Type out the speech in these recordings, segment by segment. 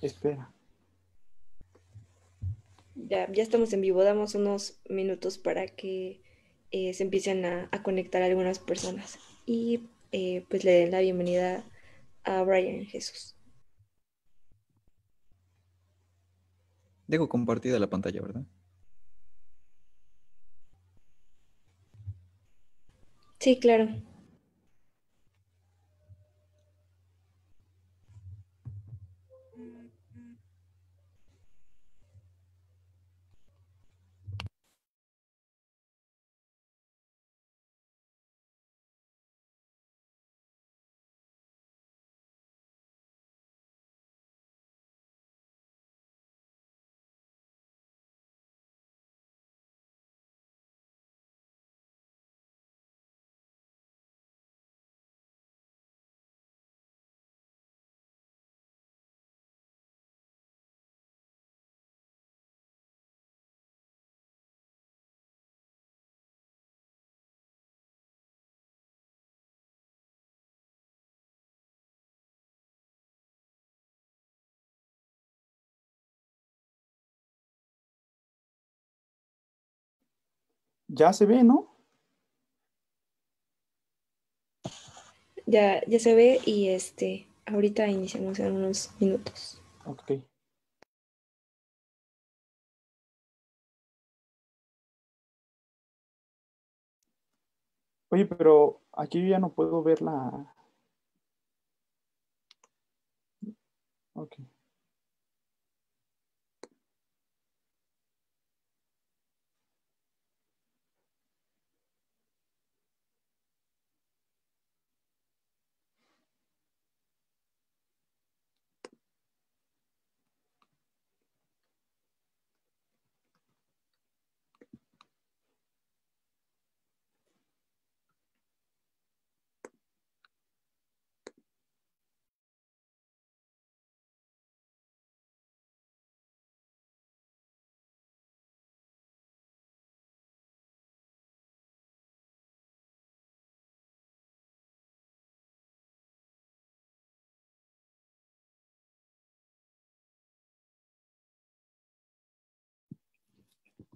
Espera. Ya, ya estamos en vivo, damos unos minutos para que eh, se empiecen a, a, conectar algunas personas y eh, pues le den la bienvenida a Brian Jesús. Dejo compartida la pantalla, ¿verdad? Sí, claro. Ya se ve, ¿no? Ya, ya se ve y este, ahorita iniciamos en unos minutos. Ok. Oye, pero aquí ya no puedo ver la... Ok.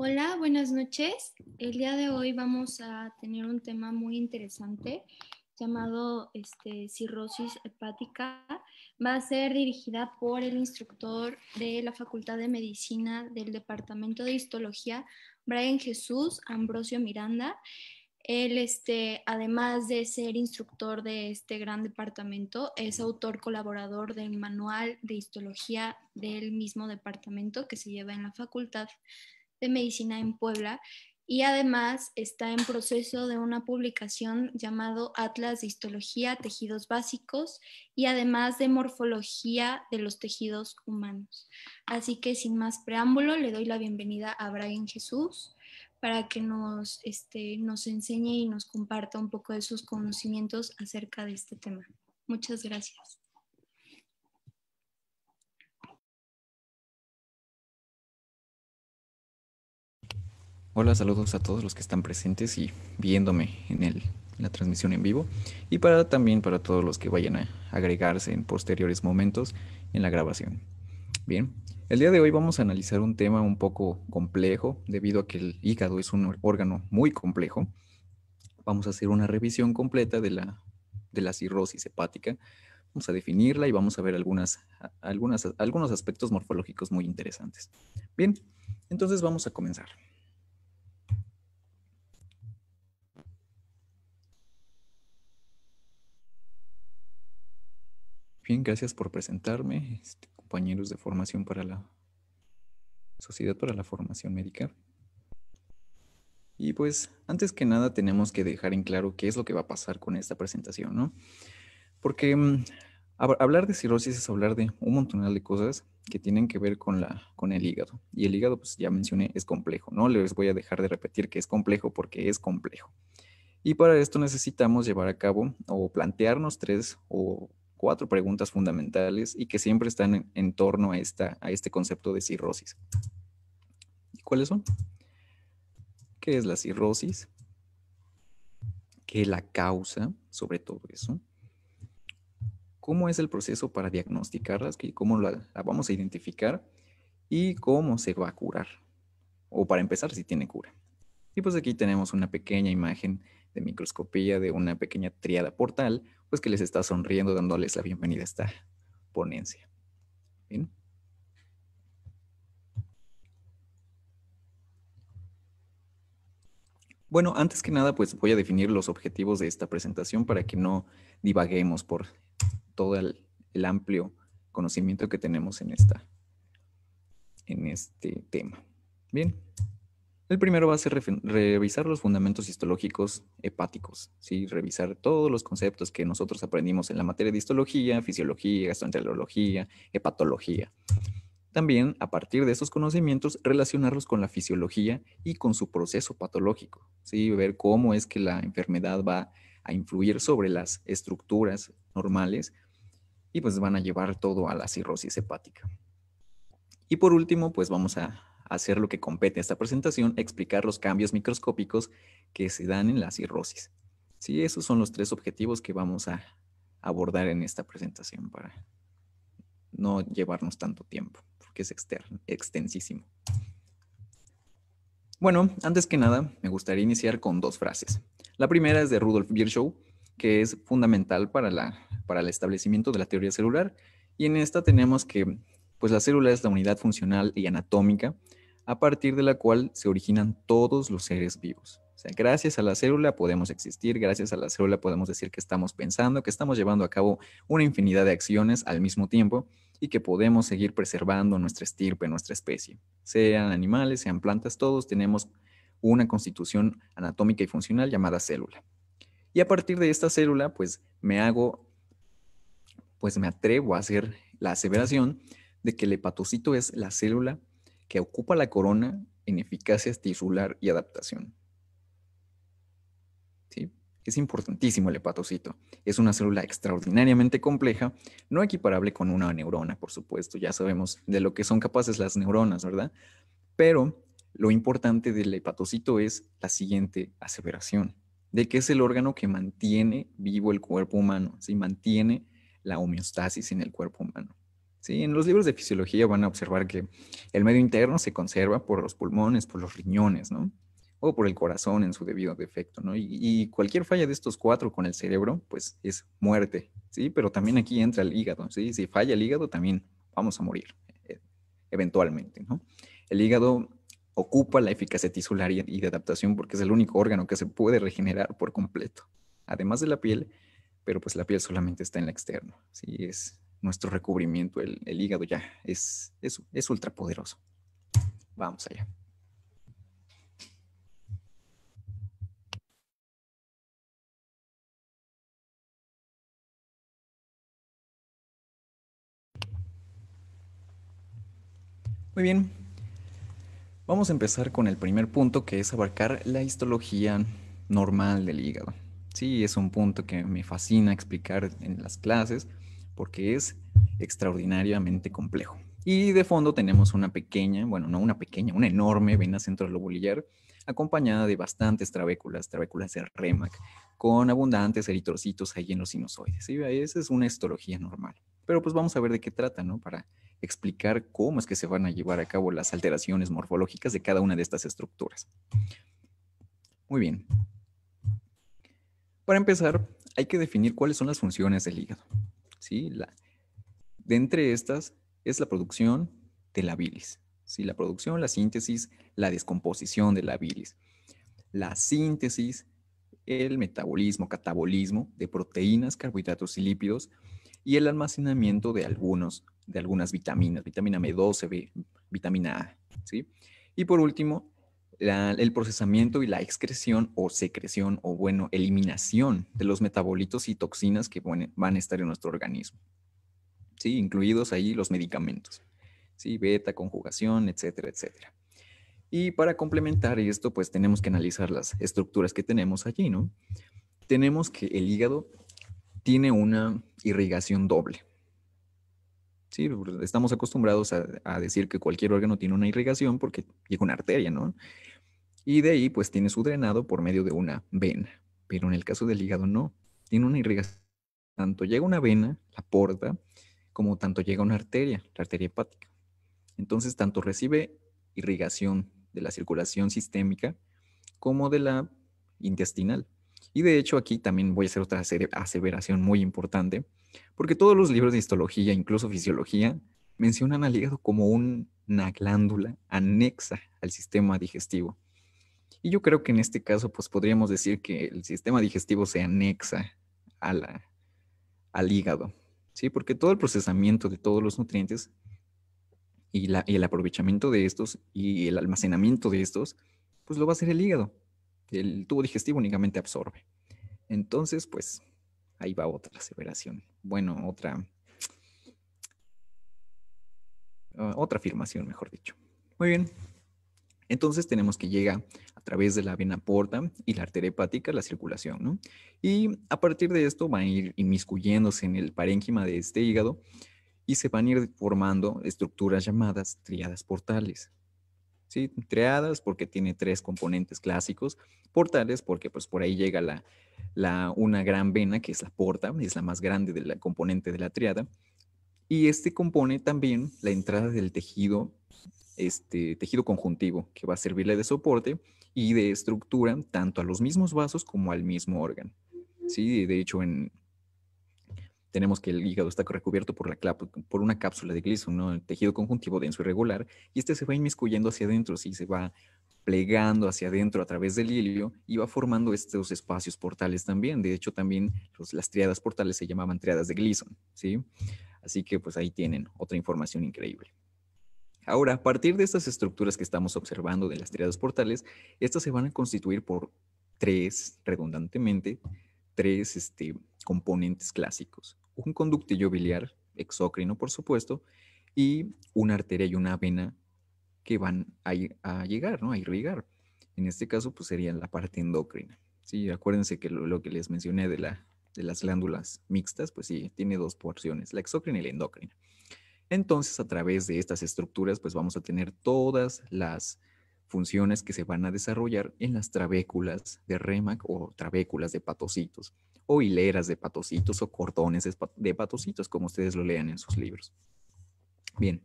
Hola, buenas noches. El día de hoy vamos a tener un tema muy interesante llamado este, cirrosis hepática. Va a ser dirigida por el instructor de la Facultad de Medicina del Departamento de Histología, Brian Jesús Ambrosio Miranda. Él, este, además de ser instructor de este gran departamento, es autor colaborador del manual de histología del mismo departamento que se lleva en la Facultad de Medicina en Puebla y además está en proceso de una publicación llamado Atlas de Histología, Tejidos Básicos y además de Morfología de los Tejidos Humanos. Así que sin más preámbulo, le doy la bienvenida a Brian Jesús para que nos, este, nos enseñe y nos comparta un poco de sus conocimientos acerca de este tema. Muchas gracias. Hola, saludos a todos los que están presentes y viéndome en, la transmisión en vivo y para también para todos los que vayan a agregarse en posteriores momentos en la grabación. Bien, el día de hoy vamos a analizar un tema un poco complejo debido a que el hígado es un órgano muy complejo. Vamos a hacer una revisión completa de la, la cirrosis hepática. Vamos a definirla y vamos a ver algunas, algunas, algunos aspectos morfológicos muy interesantes. Bien, entonces vamos a comenzar. Bien, gracias por presentarme, este, compañeros de formación para la Sociedad para la Formación Médica. Y pues, antes que nada, tenemos que dejar en claro qué es lo que va a pasar con esta presentación, ¿no? Porque mm, hablar de cirrosis es hablar de un montón de cosas que tienen que ver con, la, con el hígado. Y el hígado, pues ya mencioné, es complejo, ¿no? Les voy a dejar de repetir que es complejo porque es complejo. Y para esto necesitamos llevar a cabo o plantearnos tres o cuatro preguntas fundamentales y que siempre están en, torno a, esta, a este concepto de cirrosis. ¿Y cuáles son? ¿Qué es la cirrosis? ¿Qué la causa sobre todo eso? ¿Cómo es el proceso para diagnosticarlas? ¿Cómo la, la vamos a identificar? ¿Y cómo se va a curar? O para empezar, si tiene cura. Y pues aquí tenemos una pequeña imagen microscopía de una pequeña triada portal, pues que les está sonriendo dándoles la bienvenida a esta ponencia. Bien. Bueno, antes que nada, pues voy a definir los objetivos de esta presentación para que no divaguemos por todo el, el amplio conocimiento que tenemos en, esta, en este tema. Bien. El primero va a ser revisar los fundamentos histológicos hepáticos, ¿sí? revisar todos los conceptos que nosotros aprendimos en la materia de histología, fisiología, gastroenterología, hepatología. También, a partir de esos conocimientos, relacionarlos con la fisiología y con su proceso patológico, ¿sí? ver cómo es que la enfermedad va a influir sobre las estructuras normales y pues van a llevar todo a la cirrosis hepática. Y por último, pues vamos a hacer lo que compete a esta presentación, explicar los cambios microscópicos que se dan en la cirrosis. Sí, esos son los tres objetivos que vamos a abordar en esta presentación para no llevarnos tanto tiempo, porque es extensísimo. Bueno, antes que nada, me gustaría iniciar con dos frases. La primera es de Rudolf Virchow, que es fundamental para, la, para el establecimiento de la teoría celular, y en esta tenemos que pues la célula es la unidad funcional y anatómica a partir de la cual se originan todos los seres vivos. O sea, gracias a la célula podemos existir, gracias a la célula podemos decir que estamos pensando, que estamos llevando a cabo una infinidad de acciones al mismo tiempo y que podemos seguir preservando nuestra estirpe, nuestra especie. Sean animales, sean plantas, todos tenemos una constitución anatómica y funcional llamada célula. Y a partir de esta célula, pues me hago, pues me atrevo a hacer la aseveración de que el hepatocito es la célula que ocupa la corona en eficacia tisular y adaptación. Es importantísimo el hepatocito. Es una célula extraordinariamente compleja, no equiparable con una neurona, por supuesto. Ya sabemos de lo que son capaces las neuronas, ¿verdad? Pero lo importante del hepatocito es la siguiente aseveración, de que es el órgano que mantiene vivo el cuerpo humano, si mantiene la homeostasis en el cuerpo humano. Sí, en los libros de fisiología van a observar que el medio interno se conserva por los pulmones, por los riñones, ¿no? O por el corazón en su debido defecto, ¿no? Y, cualquier falla de estos cuatro con el cerebro, pues es muerte, ¿sí? Pero también aquí entra el hígado, ¿sí? Si falla el hígado, también vamos a morir, eh, eventualmente, ¿no? El hígado ocupa la eficacia tisular y, de adaptación porque es el único órgano que se puede regenerar por completo, además de la piel, pero pues la piel solamente está en la externo, ¿sí? Es nuestro recubrimiento, el, hígado ya es, es, es ultrapoderoso. Vamos allá. Muy bien. Vamos a empezar con el primer punto que es abarcar la histología normal del hígado. Sí, es un punto que me fascina explicar en las clases porque es extraordinariamente complejo. Y de fondo tenemos una pequeña, bueno, no una pequeña, una enorme vena centrolobulillar acompañada de bastantes trabéculas, trabéculas de REMAC, con abundantes eritrocitos ahí en los sinusoides. Y Esa es una histología normal. Pero pues vamos a ver de qué trata, ¿no? Para explicar cómo es que se van a llevar a cabo las alteraciones morfológicas de cada una de estas estructuras. Muy bien. Para empezar, hay que definir cuáles son las funciones del hígado. La, de entre estas es la producción de la bilis, La producción, la síntesis, la descomposición de la bilis. La síntesis, el metabolismo, catabolismo de proteínas, carbohidratos y lípidos y el almacenamiento de algunos de algunas vitaminas, vitamina B12, vitamina A, ¿sí? Y por último, el procesamiento y la excreción o secreción o, bueno, eliminación de los metabolitos y toxinas que van a estar en nuestro organismo. ¿Sí? Incluidos ahí los medicamentos. ¿Sí? Beta, conjugación, etcétera, etcétera. Y para complementar esto, pues tenemos que analizar las estructuras que tenemos allí, ¿no? Tenemos que el hígado tiene una irrigación doble, Sí, estamos acostumbrados a, a, decir que cualquier órgano tiene una irrigación porque llega una arteria, ¿no? Y de ahí pues tiene su drenado por medio de una vena. Pero en el caso del hígado no, tiene una irrigación. Tanto llega una vena, la porta, como tanto llega una arteria, la arteria hepática. Entonces tanto recibe irrigación de la circulación sistémica como de la intestinal. Y de hecho aquí también voy a hacer otra aseveración muy importante porque todos los libros de histología, incluso fisiología, mencionan al hígado como una glándula anexa al sistema digestivo. Y yo creo que en este caso, pues podríamos decir que el sistema digestivo se anexa al hígado, ¿sí? Porque todo el procesamiento de todos los nutrientes y, y el aprovechamiento de estos y el almacenamiento de estos, pues lo va a hacer el hígado. El tubo digestivo únicamente absorbe. Entonces, pues Ahí va otra aseveración. Bueno, otra. Ah, otra afirmación, mejor dicho. Muy bien. Entonces tenemos que llega a través de la vena porta y la arteria hepática la circulación, ¿no? Y a partir de esto van a ir inmiscuyéndose en el parénquima de este hígado y se van a ir formando estructuras llamadas triadas portales. ¿sí? Triadas porque tiene tres componentes clásicos, portales porque pues por ahí llega la, una gran vena que es la porta, es la más grande de componente de la triada, y este compone también la entrada del tejido, este tejido conjuntivo que va a servirle de soporte y de estructura tanto a los mismos vasos como al mismo órgano. Sí, de hecho en, tenemos que el hígado está recubierto por, una cápsula de glison, el tejido conjuntivo denso irregular, y este se va inmiscuyendo hacia adentro, se va plegando hacia adentro a través del hilio y va formando estos espacios portales también. De hecho, también los, las triadas portales se llamaban triadas de glison ¿sí? Así que pues ahí tienen otra información increíble. Ahora, a partir de estas estructuras que estamos observando de las triadas portales, estas se van a constituir por tres, redundantemente, tres este, componentes clásicos un conductillo biliar, exócrino por supuesto, y una arteria y una vena que van a, llegar, ¿no? A irrigar. En este caso, pues sería la parte endocrina. Sí, acuérdense que lo, que les mencioné de, las glándulas mixtas, pues sí, tiene dos porciones, la exócrina y la endocrina. Entonces, a través de estas estructuras, pues vamos a tener todas las funciones que se van a desarrollar en las trabéculas de REMAC o trabéculas de patocitos o hileras de patocitos o cordones de patocitos, como ustedes lo lean en sus libros. Bien,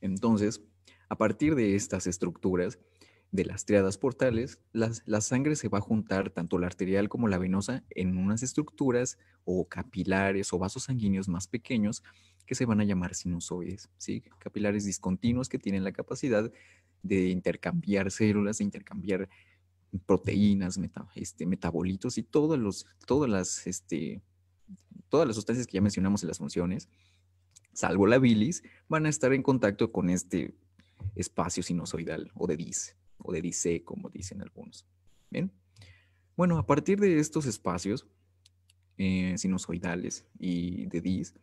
entonces, a partir de estas estructuras, de las triadas portales, la sangre se va a juntar tanto la arterial como la venosa en unas estructuras o capilares o vasos sanguíneos más pequeños que se van a llamar sinusoides, ¿sí? capilares discontinuos que tienen la capacidad de intercambiar células, de intercambiar proteínas, este, metabolitos y todos los, todas, las, este, todas las sustancias que ya mencionamos en las funciones, salvo la bilis, van a estar en contacto con este espacio sinusoidal o de DIS, o de DIC, como dicen algunos. ¿Bien? Bueno, a partir de estos espacios eh, sinusoidales y de DIS,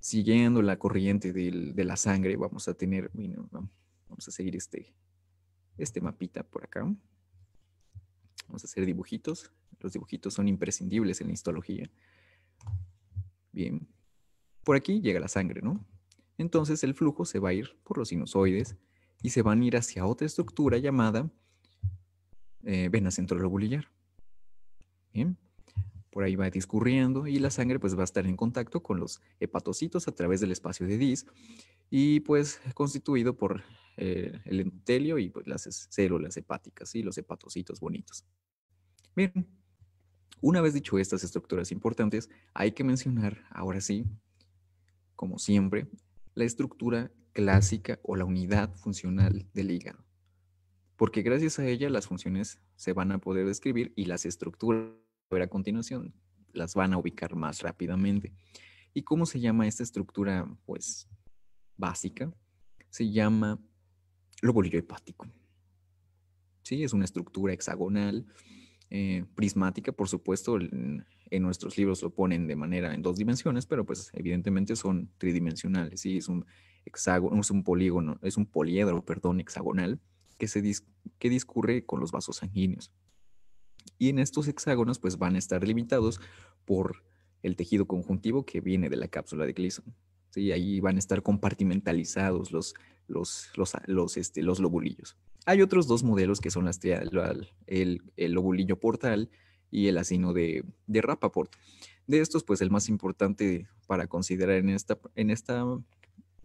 siguiendo la corriente de la sangre, vamos a tener, vamos a seguir este, este mapita por acá vamos a hacer dibujitos. Los dibujitos son imprescindibles en la histología. Bien, por aquí llega la sangre, ¿no? Entonces el flujo se va a ir por los sinusoides y se van a ir hacia otra estructura llamada eh, vena centrolobulillar. Bien, por ahí va discurriendo y la sangre pues va a estar en contacto con los hepatocitos a través del espacio de Dis y pues constituido por eh, el endotelio y pues, las células hepáticas y los hepatocitos bonitos. Bien, una vez dicho estas estructuras importantes, hay que mencionar ahora sí, como siempre, la estructura clásica o la unidad funcional del hígado, porque gracias a ella las funciones se van a poder describir y las estructuras a continuación las van a ubicar más rápidamente. ¿Y cómo se llama esta estructura pues básica? Se llama lóbulo hepático. Sí, es una estructura hexagonal, eh, prismática, por supuesto, en, nuestros libros lo ponen de manera en dos dimensiones, pero pues evidentemente son tridimensionales, sí, es un hexágono, es un polígono, es un poliedro, perdón, hexagonal, que, se que discurre con los vasos sanguíneos. Y en estos hexágonos pues van a estar limitados por el tejido conjuntivo que viene de la cápsula de glisson Sí, ahí van a estar compartimentalizados los los, los, este, los lobulillos. Hay otros dos modelos que son las, el, el lobulillo portal y el asino de, rapaport De estos, pues el más importante para considerar en esta, en esta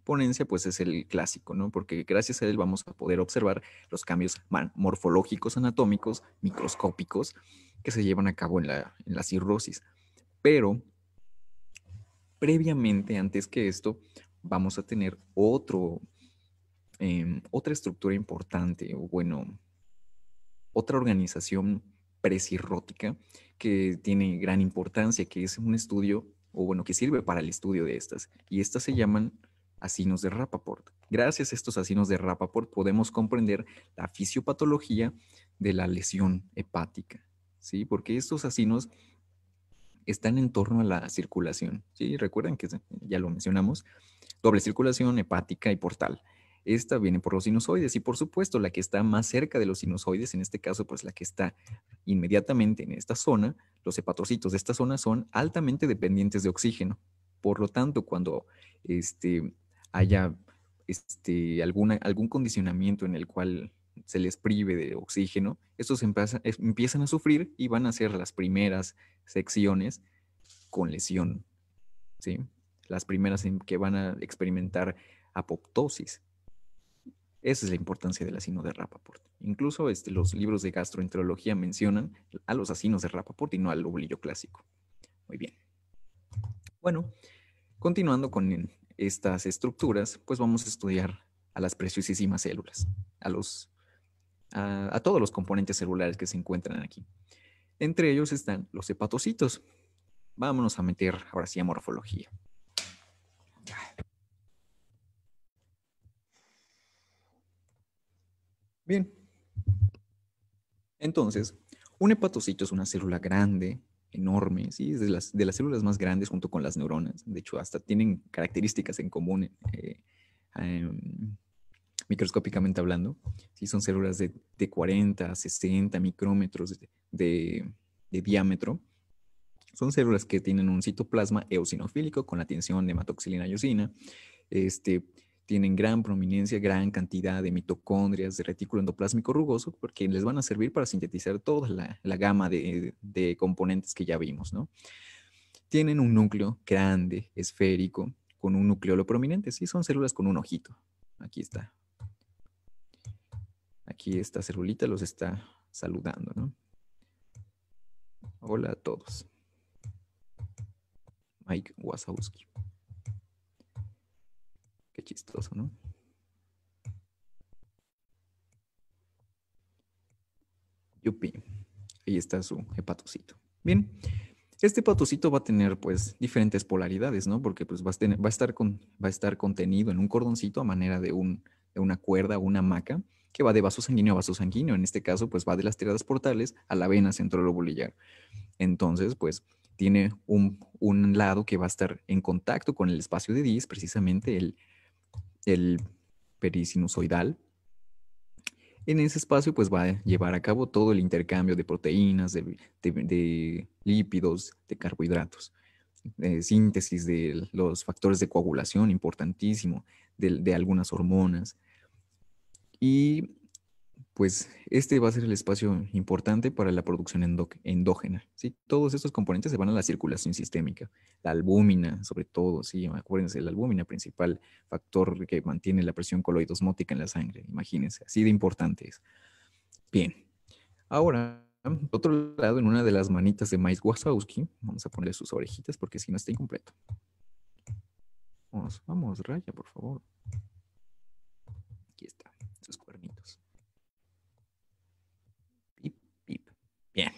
ponencia, pues es el clásico, ¿no? Porque gracias a él vamos a poder observar los cambios morfológicos, anatómicos, microscópicos que se llevan a cabo en la, en la cirrosis. Pero, previamente, antes que esto, vamos a tener otro Em, otra estructura importante, o bueno, otra organización presirrótica que tiene gran importancia, que es un estudio, o bueno, que sirve para el estudio de estas. Y estas se llaman asinos de rapaport. Gracias a estos asinos de rapaport podemos comprender la fisiopatología de la lesión hepática, ¿sí? Porque estos asinos están en torno a la circulación, ¿sí? recuerden que ya lo mencionamos, doble circulación hepática y portal. Esta viene por los sinusoides y por supuesto la que está más cerca de los sinusoides, en este caso pues la que está inmediatamente en esta zona, los hepatocitos de esta zona son altamente dependientes de oxígeno. Por lo tanto, cuando este, haya este, alguna, algún condicionamiento en el cual se les prive de oxígeno, estos empiezan a sufrir y van a ser las primeras secciones con lesión, las primeras en que van a experimentar apoptosis, esa es la importancia del asino de Rapaport. Incluso este, los libros de gastroenterología mencionan a los asinos de Rapaport y no al lobulillo clásico. Muy bien. Bueno, continuando con estas estructuras, pues vamos a estudiar a las preciosísimas células, a, los, a todos los componentes celulares que se encuentran aquí. Entre ellos están los hepatocitos. Vámonos a meter ahora sí a morfología. Bien. Entonces, un hepatocito es una célula grande, enorme, ¿sí? es de las, de las células más grandes junto con las neuronas. De hecho, hasta tienen características en común eh, eh, em, microscópicamente hablando. ¿sí? Son células de, 40 a 60 micrómetros de, diámetro. Son células que tienen un citoplasma eosinofílico con la tensión de hematoxilina y eosina. Este, tienen gran prominencia, gran cantidad de mitocondrias, de retículo endoplásmico rugoso, porque les van a servir para sintetizar toda la, gama de, componentes que ya vimos, ¿no? Tienen un núcleo grande, esférico, con un lo prominente, sí, son células con un ojito. Aquí está. Aquí esta celulita los está saludando, ¿no? Hola a todos. Mike Wasowski chistoso, ¿no? Yupi. Ahí está su hepatocito. Bien. Este hepatocito va a tener pues diferentes polaridades, ¿no? Porque pues va a, estar, con, va a estar contenido en un cordoncito a manera de, un, una cuerda una maca que va de vaso sanguíneo a vaso sanguíneo. En este caso pues va de las tiradas portales a la vena centrolobulillar. Entonces pues tiene un, un lado que va a estar en contacto con el espacio de 10, precisamente el, el perisinusoidal. En ese espacio pues va a llevar a cabo todo el intercambio de proteínas, de, lípidos, de carbohidratos, eh, síntesis de los factores de coagulación, importantísimo, de, algunas hormonas. Y pues este va a ser el espacio importante para la producción endógena. Todos estos componentes se van a la circulación sistémica, la albúmina sobre todo, ¿sí? acuérdense, la albúmina principal factor que mantiene la presión coloidosmótica en la sangre, imagínense, así de importante es. Bien, ahora, otro lado, en una de las manitas de Mais Wasowski. vamos a ponerle sus orejitas porque si no está incompleto. Vamos, vamos, raya, por favor. Bien.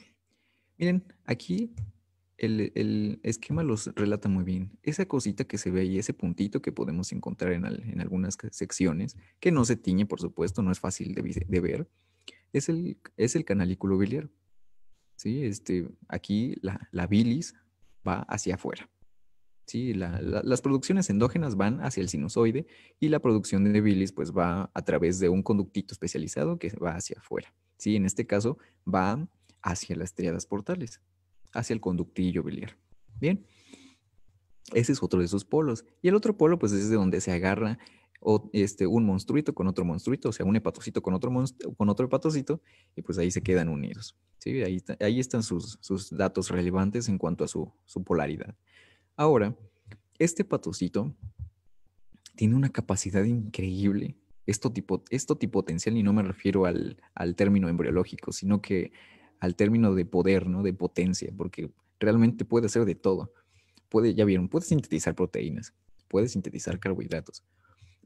Miren, aquí el, esquema los relata muy bien. Esa cosita que se ve y ese puntito que podemos encontrar en, en algunas secciones, que no se tiñe, por supuesto, no es fácil de, ver, es el, es el canalículo biliar. ¿Sí? Este, aquí la, bilis va hacia afuera. ¿Sí? las producciones endógenas van hacia el sinusoide y la producción de bilis pues, va a través de un conductito especializado que va hacia afuera. ¿Sí? En este caso va hacia las triadas portales, hacia el conductillo biliar. Bien, ese es otro de sus polos. Y el otro polo, pues es de donde se agarra este, un monstruito con otro monstruito, o sea, un hepatocito con otro, con otro hepatocito, y pues ahí se quedan unidos. Ahí, están sus, sus, datos relevantes en cuanto a su, polaridad. Ahora, este hepatocito tiene una capacidad increíble esto tipo, esto tipo potencial, y no me refiero al, al, término embriológico, sino que al término de poder, ¿no? De potencia, porque realmente puede hacer de todo. Puede, ya vieron, puede sintetizar proteínas, puede sintetizar carbohidratos,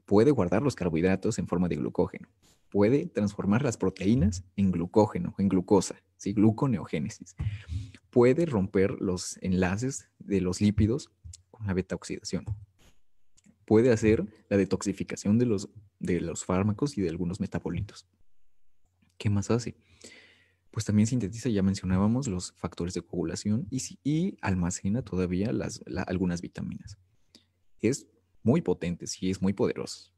puede guardar los carbohidratos en forma de glucógeno, puede transformar las proteínas en glucógeno, en glucosa, ¿sí? gluconeogénesis. Puede romper los enlaces de los lípidos con la beta oxidación. Puede hacer la detoxificación de los, de los fármacos y de algunos metabolitos. ¿Qué más hace? pues también sintetiza, ya mencionábamos, los factores de coagulación y, almacena todavía algunas vitaminas. Es muy potente, sí, es muy poderoso.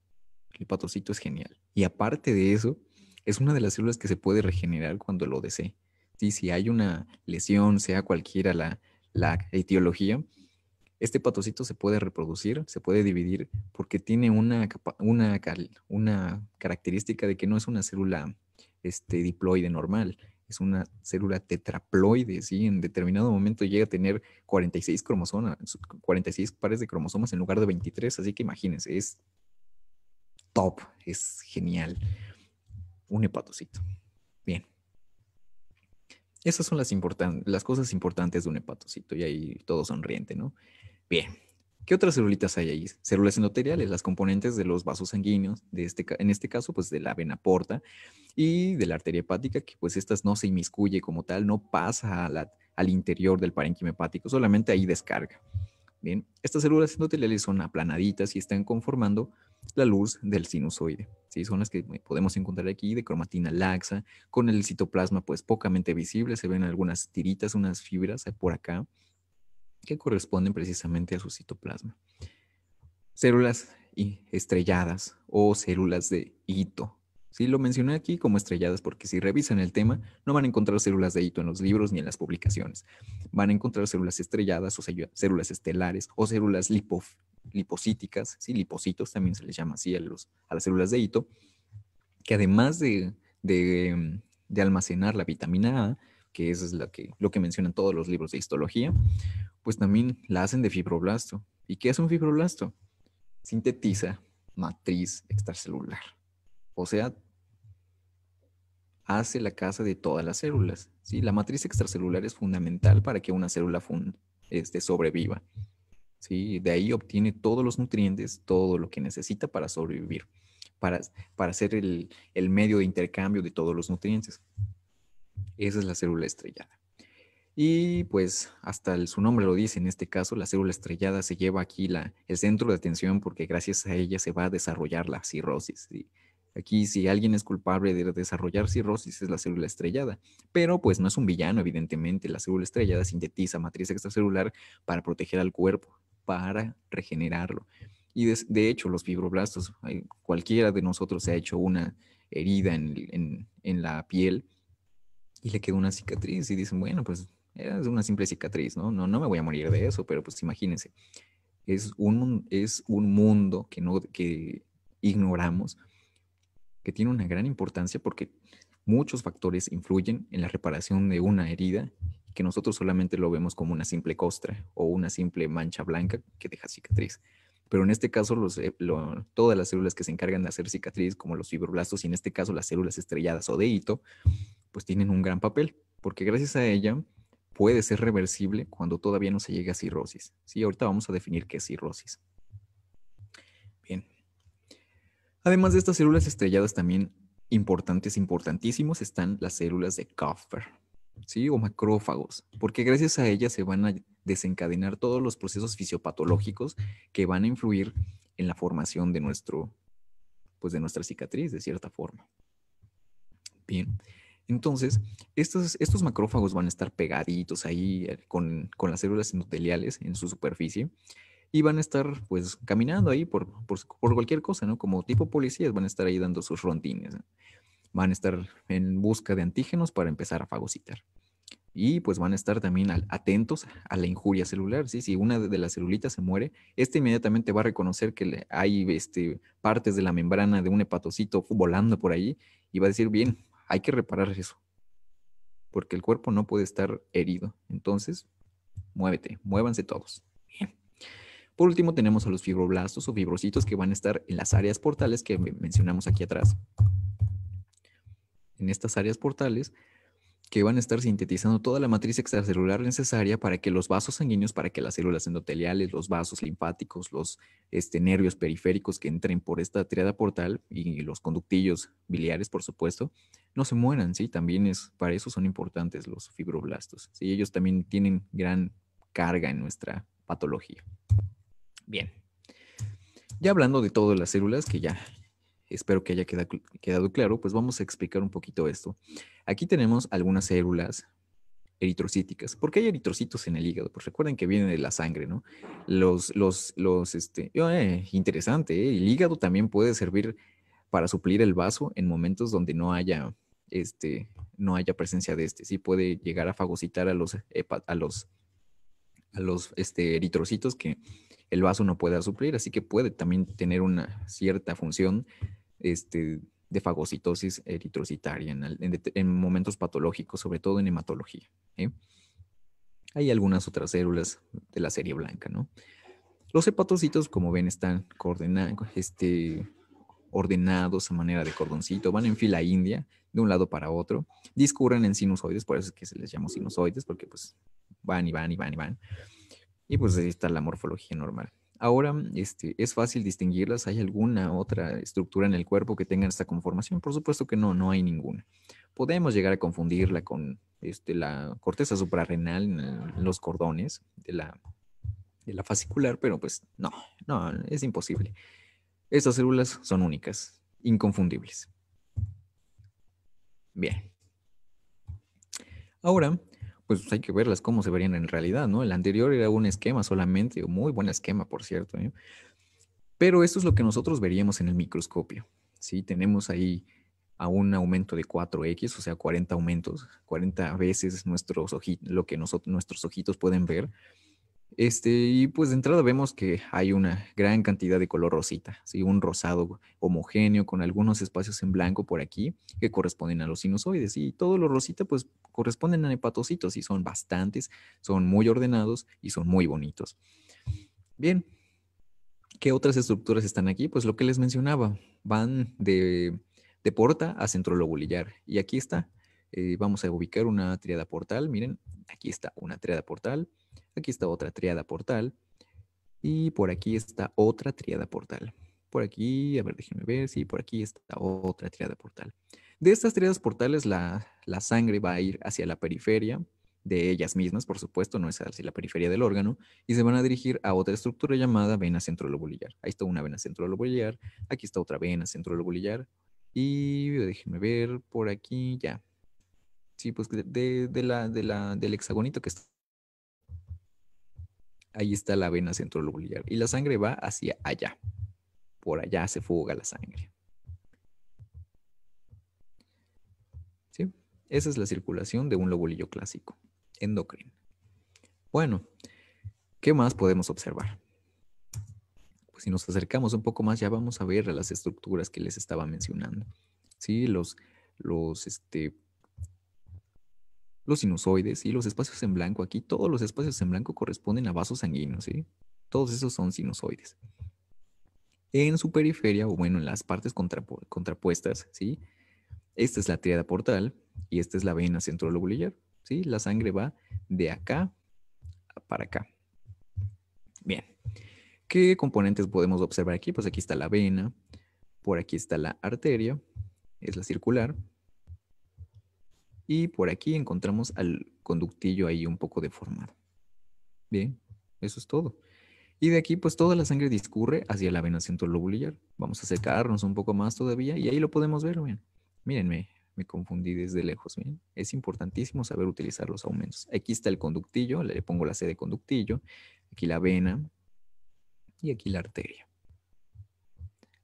El hepatocito es genial. Y aparte de eso, es una de las células que se puede regenerar cuando lo desee. Sí, si hay una lesión, sea cualquiera la, la etiología, este hepatocito se puede reproducir, se puede dividir, porque tiene una, una, una característica de que no es una célula este, diploide normal, es una célula tetraploide, ¿sí? En determinado momento llega a tener 46 cromosomas, 46 pares de cromosomas en lugar de 23, así que imagínense, es top, es genial. Un hepatocito. Bien. Esas son las, las cosas importantes de un hepatocito y ahí todo sonriente, ¿no? Bien, ¿Qué otras celulitas hay ahí? Células endoteliales, las componentes de los vasos sanguíneos, de este, en este caso, pues de la vena porta y de la arteria hepática, que pues estas no se inmiscuye como tal, no pasa al interior del parénquima hepático, solamente ahí descarga. Bien, estas células endoteliales son aplanaditas y están conformando la luz del sinusoide. ¿sí? Son las que eh, podemos encontrar aquí de cromatina laxa, con el citoplasma pues pocamente visible, se ven algunas tiritas, unas fibras por acá, que corresponden precisamente a su citoplasma. Células estrelladas o células de hito. Sí, lo mencioné aquí como estrelladas porque si revisan el tema no van a encontrar células de hito en los libros ni en las publicaciones. Van a encontrar células estrelladas o células estelares o células lipocíticas, sí, lipocitos también se les llama así a, las células de hito, que además de, almacenar la vitamina A, que es lo que mencionan todos los libros de histología, pues también la hacen de fibroblasto. ¿Y qué es un fibroblasto? Sintetiza matriz extracelular. O sea, hace la casa de todas las células. ¿sí? La matriz extracelular es fundamental para que una célula este, sobreviva. ¿sí? De ahí obtiene todos los nutrientes, todo lo que necesita para sobrevivir, para, para ser el, el medio de intercambio de todos los nutrientes. Esa es la célula estrellada. Y pues hasta el, su nombre lo dice, en este caso la célula estrellada se lleva aquí la, el centro de atención porque gracias a ella se va a desarrollar la cirrosis. Y aquí si alguien es culpable de desarrollar cirrosis es la célula estrellada, pero pues no es un villano evidentemente, la célula estrellada sintetiza matriz extracelular para proteger al cuerpo, para regenerarlo. Y de, hecho los fibroblastos, eh, cualquiera de nosotros se ha hecho una herida en, la piel y le queda una cicatriz y dicen, bueno, pues eh, es una simple cicatriz, ¿no? No, no me voy a morir de eso, pero pues imagínense, es un, es un mundo que, no, que ignoramos, que tiene una gran importancia porque muchos factores influyen en la reparación de una herida que nosotros solamente lo vemos como una simple costra o una simple mancha blanca que deja cicatriz. Pero en este caso, los, eh, todas las células que se encargan de hacer cicatriz, como los fibroblastos y en este caso las células estrelladas o de hito, pues tienen un gran papel, porque gracias a ella puede ser reversible cuando todavía no se llega a cirrosis. ¿sí? Ahorita vamos a definir qué es cirrosis. Bien. Además de estas células estrelladas, también importantes, importantísimos, están las células de Kupffer, ¿sí? O macrófagos, porque gracias a ellas se van a desencadenar todos los procesos fisiopatológicos que van a influir en la formación de nuestro, pues de nuestra cicatriz, de cierta forma. Bien. Entonces, estos, macrófagos van a estar pegaditos ahí eh, con, las células endoteliales en su superficie y van a estar pues caminando ahí por, cualquier cosa, ¿no? Como tipo policías van a estar ahí dando sus rondines, van a estar en busca de antígenos para empezar a fagocitar. Y pues van a estar también atentos a la injuria celular, ¿sí? Si una de las celulitas se muere, este inmediatamente va a reconocer que hay este, partes de la membrana de un hepatocito volando por ahí y va a decir, bien, hay que reparar eso, porque el cuerpo no puede estar herido. Entonces, muévete, muévanse todos. Por último, tenemos a los fibroblastos o fibrocitos que van a estar en las áreas portales que mencionamos aquí atrás. En estas áreas portales que van a estar sintetizando toda la matriz extracelular necesaria para que los vasos sanguíneos, para que las células endoteliales, los vasos linfáticos, los este, nervios periféricos que entren por esta triada portal y los conductillos biliares, por supuesto, no se mueran, También es, para eso son importantes los fibroblastos, ¿sí? Ellos también tienen gran carga en nuestra patología. Bien. Ya hablando de todas las células, que ya, espero que haya queda, quedado claro, pues vamos a explicar un poquito esto. Aquí tenemos algunas células eritrocíticas. ¿Por qué hay eritrocitos en el hígado? Pues recuerden que vienen de la sangre, ¿no? Los, los, los, este, eh, interesante, ¿eh? el hígado también puede servir para suplir el vaso en momentos donde no haya, este, no haya presencia de este. Sí puede llegar a fagocitar a los, eh, a los, a los este, eritrocitos que el vaso no pueda suplir, así que puede también tener una cierta función este, de fagocitosis eritrocitaria en, momentos patológicos, sobre todo en hematología. ¿eh? Hay algunas otras células de la serie blanca, ¿no? Los hepatocitos, como ven, están este, ordenados a manera de cordoncito, van en fila india, de un lado para otro, discurren en sinusoides, por eso es que se les llama sinusoides, porque pues van y van y van y van. Y pues ahí está la morfología normal. Ahora este, es fácil distinguirlas. ¿Hay alguna otra estructura en el cuerpo que tenga esta conformación? Por supuesto que no, no hay ninguna. Podemos llegar a confundirla con este, la corteza suprarrenal ah, en los cordones de la, de la fascicular, pero pues no, no, es imposible. Estas células son únicas, inconfundibles. Bien. Ahora pues hay que verlas cómo se verían en realidad, ¿no? El anterior era un esquema solamente, muy buen esquema, por cierto. ¿eh? Pero esto es lo que nosotros veríamos en el microscopio, ¿sí? Tenemos ahí a un aumento de 4x, o sea, 40 aumentos, 40 veces nuestros lo que nosotros, nuestros ojitos pueden ver. Este, y pues de entrada vemos que hay una gran cantidad de color rosita, un rosado homogéneo con algunos espacios en blanco por aquí que corresponden a los sinusoides y todo lo rosita pues corresponden a hepatocitos y son bastantes, son muy ordenados y son muy bonitos. Bien, ¿qué otras estructuras están aquí? Pues lo que les mencionaba, van de, porta a centro lobulillar y aquí está, eh, vamos a ubicar una triada portal, miren, aquí está una triada portal Aquí está otra triada portal. Y por aquí está otra triada portal. Por aquí, a ver, déjenme ver. Sí, por aquí está otra triada portal. De estas triadas portales, la, sangre va a ir hacia la periferia de ellas mismas, por supuesto, no es hacia la periferia del órgano, y se van a dirigir a otra estructura llamada vena centrolobulillar. Ahí está una vena centrolobulillar, aquí está otra vena centrolobulillar, y déjenme ver por aquí, ya. Sí, pues de la, del hexagonito que está ahí está la vena lobular. y la sangre va hacia allá. Por allá se fuga la sangre. ¿Sí? Esa es la circulación de un lobulillo clásico, endocrino. Bueno, ¿qué más podemos observar? Pues si nos acercamos un poco más ya vamos a ver las estructuras que les estaba mencionando. Sí, los, los este, los sinusoides, y los espacios en blanco. Aquí todos los espacios en blanco corresponden a vasos sanguíneos, ¿sí? Todos esos son sinusoides. En su periferia, o bueno, en las partes contrapuestas, ¿sí? Esta es la triada portal y esta es la vena centrolobulillar, ¿sí? La sangre va de acá para acá. Bien. ¿Qué componentes podemos observar aquí? Pues aquí está la vena, por aquí está la arteria, es la circular, y por aquí encontramos al conductillo ahí un poco deformado. Bien, eso es todo. Y de aquí, pues toda la sangre discurre hacia la vena centrolobular. Vamos a acercarnos un poco más todavía y ahí lo podemos ver. Bien. Mírenme, me confundí desde lejos. Bien. Es importantísimo saber utilizar los aumentos. Aquí está el conductillo, le pongo la C de conductillo. Aquí la vena y aquí la arteria.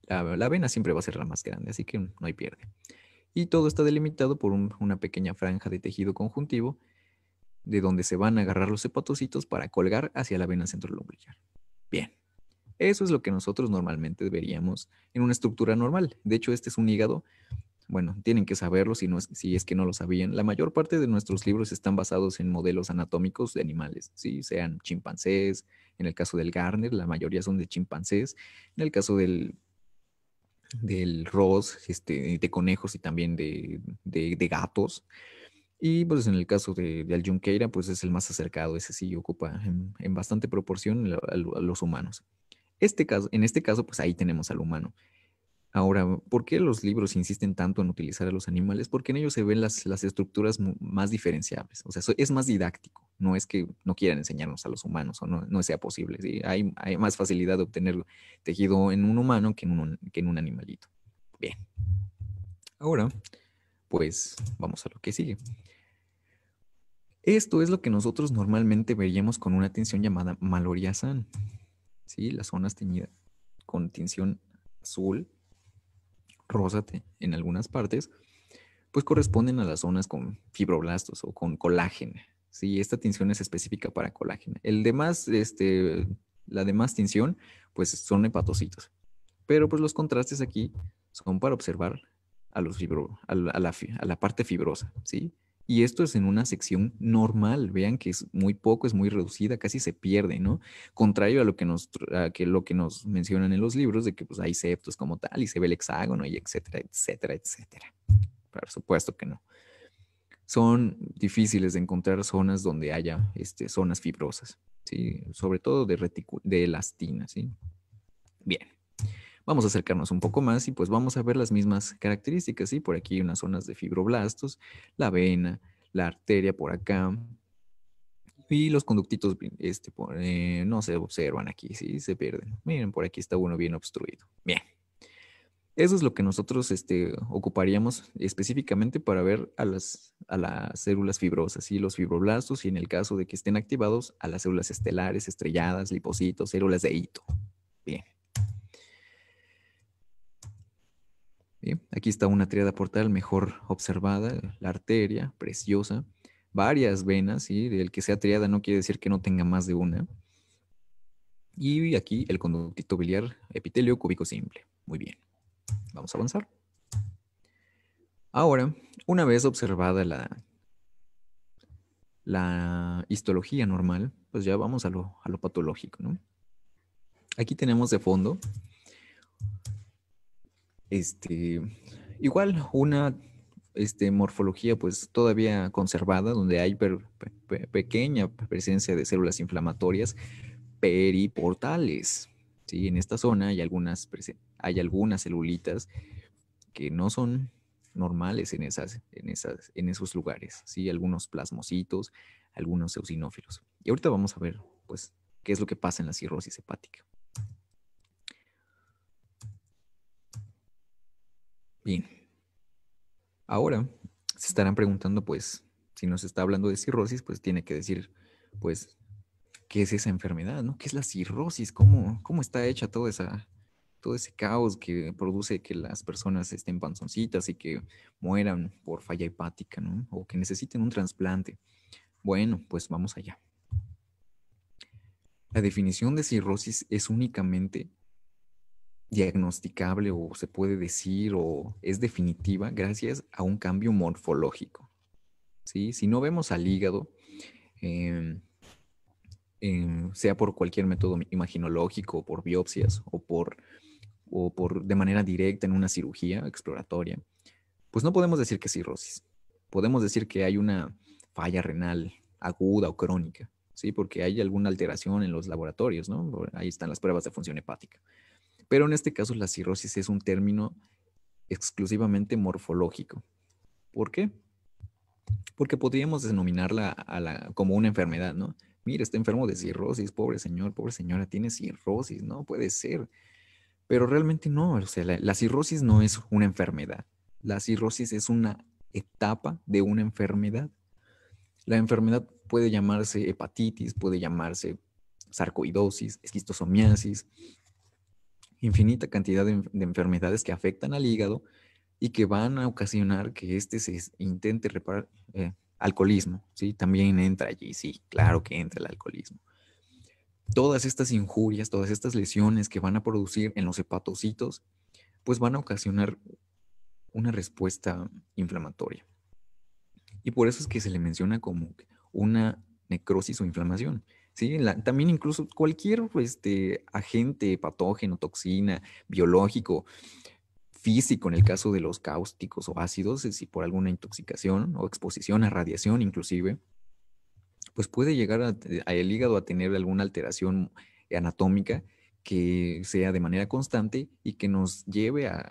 La, la vena siempre va a ser la más grande, así que no hay pierde y todo está delimitado por una pequeña franja de tejido conjuntivo de donde se van a agarrar los hepatocitos para colgar hacia la vena lumbar. Bien, eso es lo que nosotros normalmente veríamos en una estructura normal. De hecho, este es un hígado. Bueno, tienen que saberlo si, no es, que no lo sabían. La mayor parte de nuestros libros están basados en modelos anatómicos de animales, Si sean chimpancés, en el caso del Garner, la mayoría son de chimpancés, en el caso del del Ross, este, de conejos y también de, de, gatos. Y pues en el caso de, de pues es el más acercado, ese sí ocupa en, bastante proporción a, a, los humanos. Este caso, en este caso, pues ahí tenemos al humano. Ahora, ¿por qué los libros insisten tanto en utilizar a los animales? Porque en ellos se ven las, estructuras más diferenciables. O sea, es más didáctico. No es que no quieran enseñarnos a los humanos o no, sea posible. Hay, más facilidad de obtener tejido en un humano que en un, animalito. Bien. Ahora, pues vamos a lo que sigue. Esto es lo que nosotros normalmente veríamos con una tensión llamada maloriazán. ¿sí? Las zonas teñidas con tinción azul Rosate, en algunas partes, pues corresponden a las zonas con fibroblastos o con colágeno. Sí, esta tinción es específica para colágeno. El demás, este, la demás tinción, pues son hepatocitos. Pero pues los contrastes aquí son para observar a, los fibro, la, a la parte fibrosa, ¿sí? Y esto es en una sección normal, vean que es muy poco, es muy reducida, casi se pierde, ¿no? Contrario a lo que nos, que lo que nos mencionan en los libros, de que pues, hay septos como tal y se ve el hexágono y etcétera, etcétera, etcétera. Por supuesto que no. Son difíciles de encontrar zonas donde haya este, zonas fibrosas, ¿sí? sobre todo de, de elastina. ¿sí? Bien vamos a acercarnos un poco más y pues vamos a ver las mismas características, y Por aquí hay unas zonas de fibroblastos, la vena, la arteria por acá, y los conductitos, este, eh, no se observan aquí, ¿sí? Se pierden. Miren, por aquí está uno bien obstruido. Bien. Eso es lo que nosotros este, ocuparíamos específicamente para ver a las, las células fibrosas, y los fibroblastos y en el caso de que estén activados a las células estelares, estrelladas, lipocitos, células de hito. Bien. Aquí está una triada portal mejor observada, la arteria, preciosa, varias venas, ¿sí? el que sea triada no quiere decir que no tenga más de una. Y aquí el conductito biliar epitelio cúbico simple. Muy bien, vamos a avanzar. Ahora, una vez observada la, histología normal, pues ya vamos a lo, patológico. Aquí tenemos de fondo este, igual una este, morfología pues todavía conservada, donde hay pequeña presencia de células inflamatorias periportales. ¿sí? En esta zona hay algunas, hay algunas celulitas que no son normales en, esas, en, esas, en esos lugares, ¿sí? algunos plasmocitos, algunos eosinófilos. Y ahorita vamos a ver pues, qué es lo que pasa en la cirrosis hepática. Bien. Ahora se estarán preguntando, pues, si nos está hablando de cirrosis, pues tiene que decir, pues, qué es esa enfermedad, ¿no? ¿Qué es la cirrosis? ¿Cómo, cómo está hecha toda esa, todo ese caos que produce que las personas estén panzoncitas y que mueran por falla hepática, ¿no? O que necesiten un trasplante. Bueno, pues vamos allá. La definición de cirrosis es únicamente diagnosticable o se puede decir o es definitiva gracias a un cambio morfológico. ¿sí? Si no vemos al hígado, em, em, sea por cualquier método imaginológico, por biopsias o por, o por de manera directa en una cirugía exploratoria, pues no podemos decir que es cirrosis. Podemos decir que hay una falla renal aguda o crónica, ¿sí? Porque hay alguna alteración en los laboratorios, ¿no? Ahí están las pruebas de función hepática. Pero en este caso la cirrosis es un término exclusivamente morfológico. ¿Por qué? Porque podríamos denominarla como una enfermedad, ¿no? Mira, está enfermo de cirrosis, pobre señor, pobre señora, tiene cirrosis, ¿no? Puede ser. Pero realmente no, o sea, la cirrosis no es una enfermedad. La cirrosis es una etapa de una enfermedad. La enfermedad puede llamarse hepatitis, puede llamarse sarcoidosis, esquistosomiasis, infinita cantidad de, enfermedades que afectan al hígado y que van a ocasionar que éste se intente reparar. Eh, alcoholismo, ¿sí? También entra allí, sí, claro que entra el alcoholismo. Todas estas injurias, todas estas lesiones que van a producir en los hepatocitos, pues van a ocasionar una respuesta inflamatoria. Y por eso es que se le menciona como una necrosis o inflamación también incluso cualquier este, agente, patógeno, toxina, biológico, físico, en el caso de los cáusticos o ácidos, eh, si por alguna intoxicación o exposición a radiación inclusive, pues puede llegar eh, al hígado a tener alguna alteración anatómica que sea de manera constante y que nos lleve a,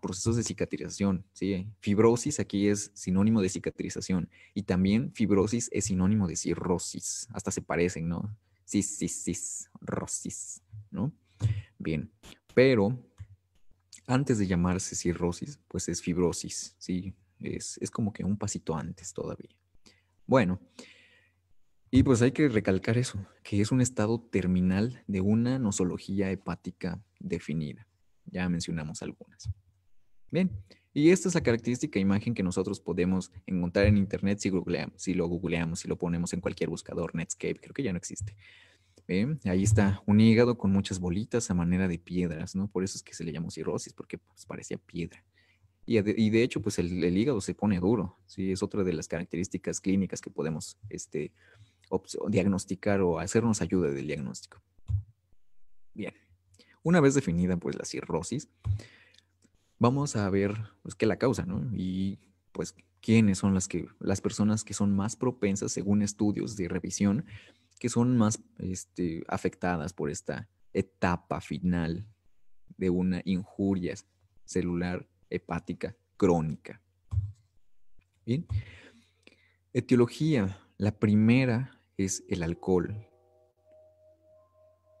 procesos de cicatrización. ¿sí? Fibrosis aquí es sinónimo de cicatrización y también fibrosis es sinónimo de cirrosis. Hasta se parecen, ¿no? Sí, sí, sí, rosis, ¿no? Bien, pero antes de llamarse cirrosis, pues es fibrosis, ¿sí? Es, es como que un pasito antes todavía. Bueno, y pues hay que recalcar eso, que es un estado terminal de una nosología hepática definida. Ya mencionamos algunas. Bien, y esta es la característica imagen que nosotros podemos encontrar en Internet si, googleamos, si lo googleamos, si lo ponemos en cualquier buscador, Netscape, creo que ya no existe. ¿Bien? Ahí está un hígado con muchas bolitas a manera de piedras, ¿no? Por eso es que se le llama cirrosis, porque pues, parecía piedra. Y de, hecho, pues el, el, hígado se pone duro, ¿sí? Es otra de las características clínicas que podemos este, diagnosticar o hacernos ayuda del diagnóstico. Bien, una vez definida pues la cirrosis, vamos a ver pues, qué la causa, ¿no? Y pues quiénes son las, que, las personas que son más propensas, según estudios de revisión, que son más este, afectadas por esta etapa final de una injuria celular hepática crónica. Bien, etiología la primera es el alcohol.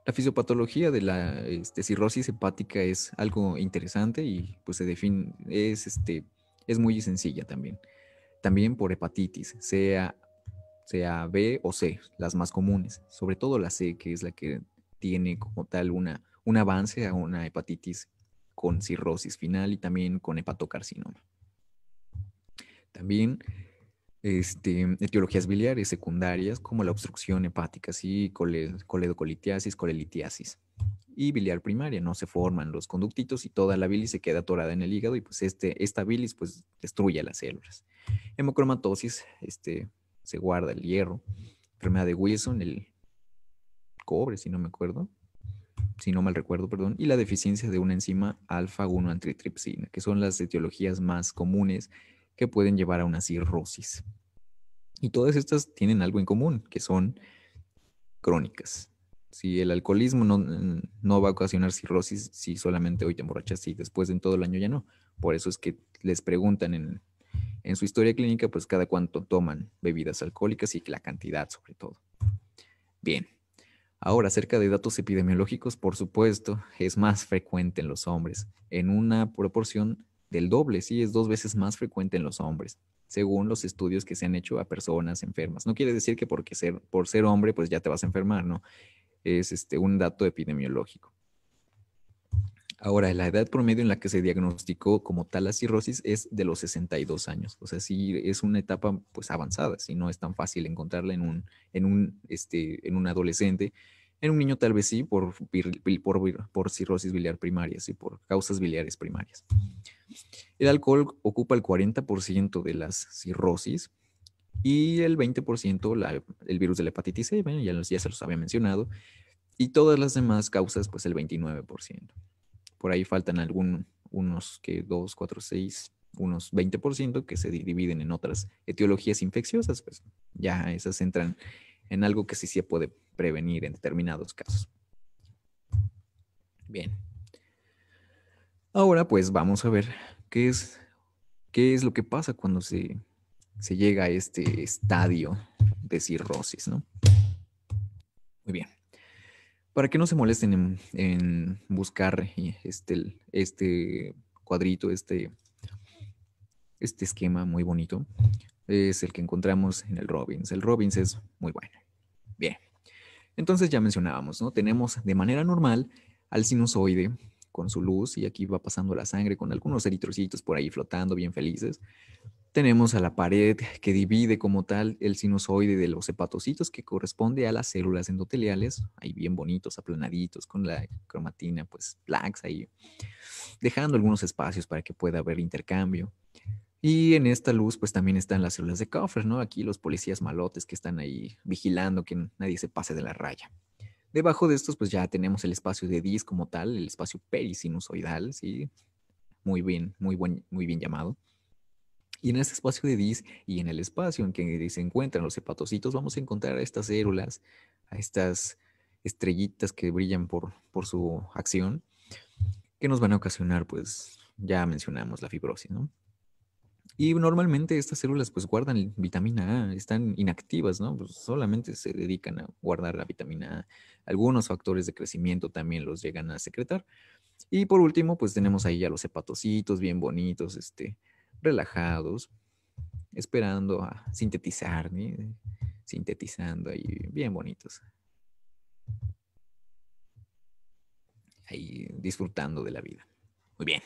La fisiopatología de la este, cirrosis hepática es algo interesante y pues se define, es, este, es muy sencilla también. También por hepatitis, sea, sea B o C, las más comunes, sobre todo la C, que es la que tiene como tal una, un avance a una hepatitis con cirrosis final y también con hepatocarcinoma. También este, etiologías biliares secundarias como la obstrucción hepática, sí, coledocolitiasis, colelitiasis. Y biliar primaria, no se forman los conductitos y toda la bilis se queda atorada en el hígado y pues este, esta bilis pues destruye las células. Hemocromatosis, este, se guarda el hierro. Enfermedad de Wilson, el cobre, si no me acuerdo, si no mal recuerdo, perdón, y la deficiencia de una enzima alfa-1 antitripsina, que son las etiologías más comunes que pueden llevar a una cirrosis. Y todas estas tienen algo en común, que son crónicas. Si el alcoholismo no, no va a ocasionar cirrosis si solamente hoy te emborrachas y después en todo el año ya no. Por eso es que les preguntan en, en su historia clínica, pues cada cuánto toman bebidas alcohólicas y la cantidad sobre todo. Bien, Ahora, acerca de datos epidemiológicos, por supuesto, es más frecuente en los hombres, en una proporción del doble, sí, es dos veces más frecuente en los hombres, según los estudios que se han hecho a personas enfermas. No quiere decir que porque ser, por ser hombre, pues ya te vas a enfermar, ¿no? Es este, un dato epidemiológico. Ahora, la edad promedio en la que se diagnosticó como tal la cirrosis es de los 62 años. O sea, sí es una etapa pues avanzada, si no es tan fácil encontrarla en un, en un, este, en un adolescente en un niño tal vez sí, por, por, por cirrosis biliar primaria, sí, por causas biliares primarias. El alcohol ocupa el 40% de las cirrosis y el 20% la, el virus de la hepatitis C, bueno, ya, ya se los había mencionado, y todas las demás causas, pues el 29%. Por ahí faltan algunos, unos que 2, 4, 6, unos 20% que se dividen en otras etiologías infecciosas, pues ya esas entran en algo que sí se puede prevenir en determinados casos. Bien. Ahora pues vamos a ver qué es, qué es lo que pasa cuando se, llega a este estadio de cirrosis, ¿no? Muy bien. Para que no se molesten en, en buscar eh, este, este cuadrito, este, este esquema muy bonito, es el que encontramos en el Robbins. El Robbins es muy bueno. Bien, entonces ya mencionábamos, ¿no? Tenemos de manera normal al sinusoide con su luz y aquí va pasando la sangre con algunos eritrocitos por ahí flotando bien felices. Tenemos a la pared que divide como tal el sinusoide de los hepatocitos que corresponde a las células endoteliales, ahí bien bonitos, aplanaditos, con la cromatina, pues laxa ahí, dejando algunos espacios para que pueda haber intercambio. Y en esta luz, pues también están las células de Kaufler, ¿no? Aquí los policías malotes que están ahí vigilando que nadie se pase de la raya. Debajo de estos, pues ya tenemos el espacio de Dis como tal, el espacio perisinusoidal, ¿sí? Muy bien, muy, buen, muy bien llamado. Y en este espacio de Dis y en el espacio en que se encuentran los hepatocitos, vamos a encontrar a estas células, a estas estrellitas que brillan por, por su acción, que nos van a ocasionar, pues ya mencionamos la fibrosis, ¿no? Y normalmente estas células pues guardan vitamina A, están inactivas, ¿no? Pues solamente se dedican a guardar la vitamina A. Algunos factores de crecimiento también los llegan a secretar. Y por último, pues tenemos ahí ya los hepatocitos bien bonitos, este, relajados, esperando a sintetizar, ¿eh? sintetizando ahí bien bonitos. Ahí disfrutando de la vida. Muy bien.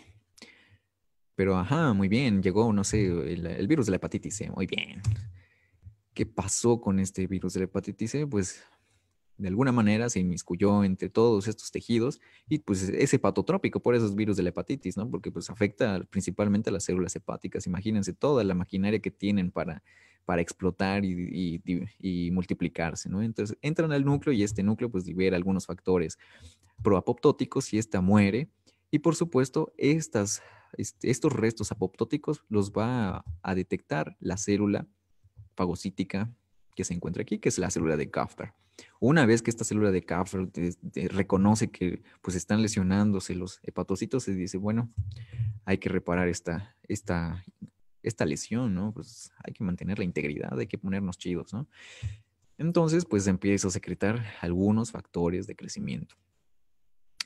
Pero, ajá, muy bien, llegó, no sé, el, virus de la hepatitis C, muy bien. ¿Qué pasó con este virus de la hepatitis C? Pues de alguna manera se inmiscuyó entre todos estos tejidos y pues es hepatotrópico por esos virus de la hepatitis, ¿no? Porque pues afecta principalmente a las células hepáticas. Imagínense toda la maquinaria que tienen para, para explotar y, multiplicarse, ¿no? Entonces entran al núcleo y este núcleo pues libera algunos factores proapoptóticos y esta muere. Y por supuesto, estas estos restos apoptóticos los va a, detectar la célula fagocítica que se encuentra aquí, que es la célula de Kafka. Una vez que esta célula de Kafka reconoce que pues están lesionándose los hepatocitos, se dice, bueno, hay que reparar esta, esta, lesión, ¿no? Pues, hay que mantener la integridad, hay que ponernos chidos, ¿no? Entonces, pues empieza a secretar algunos factores de crecimiento.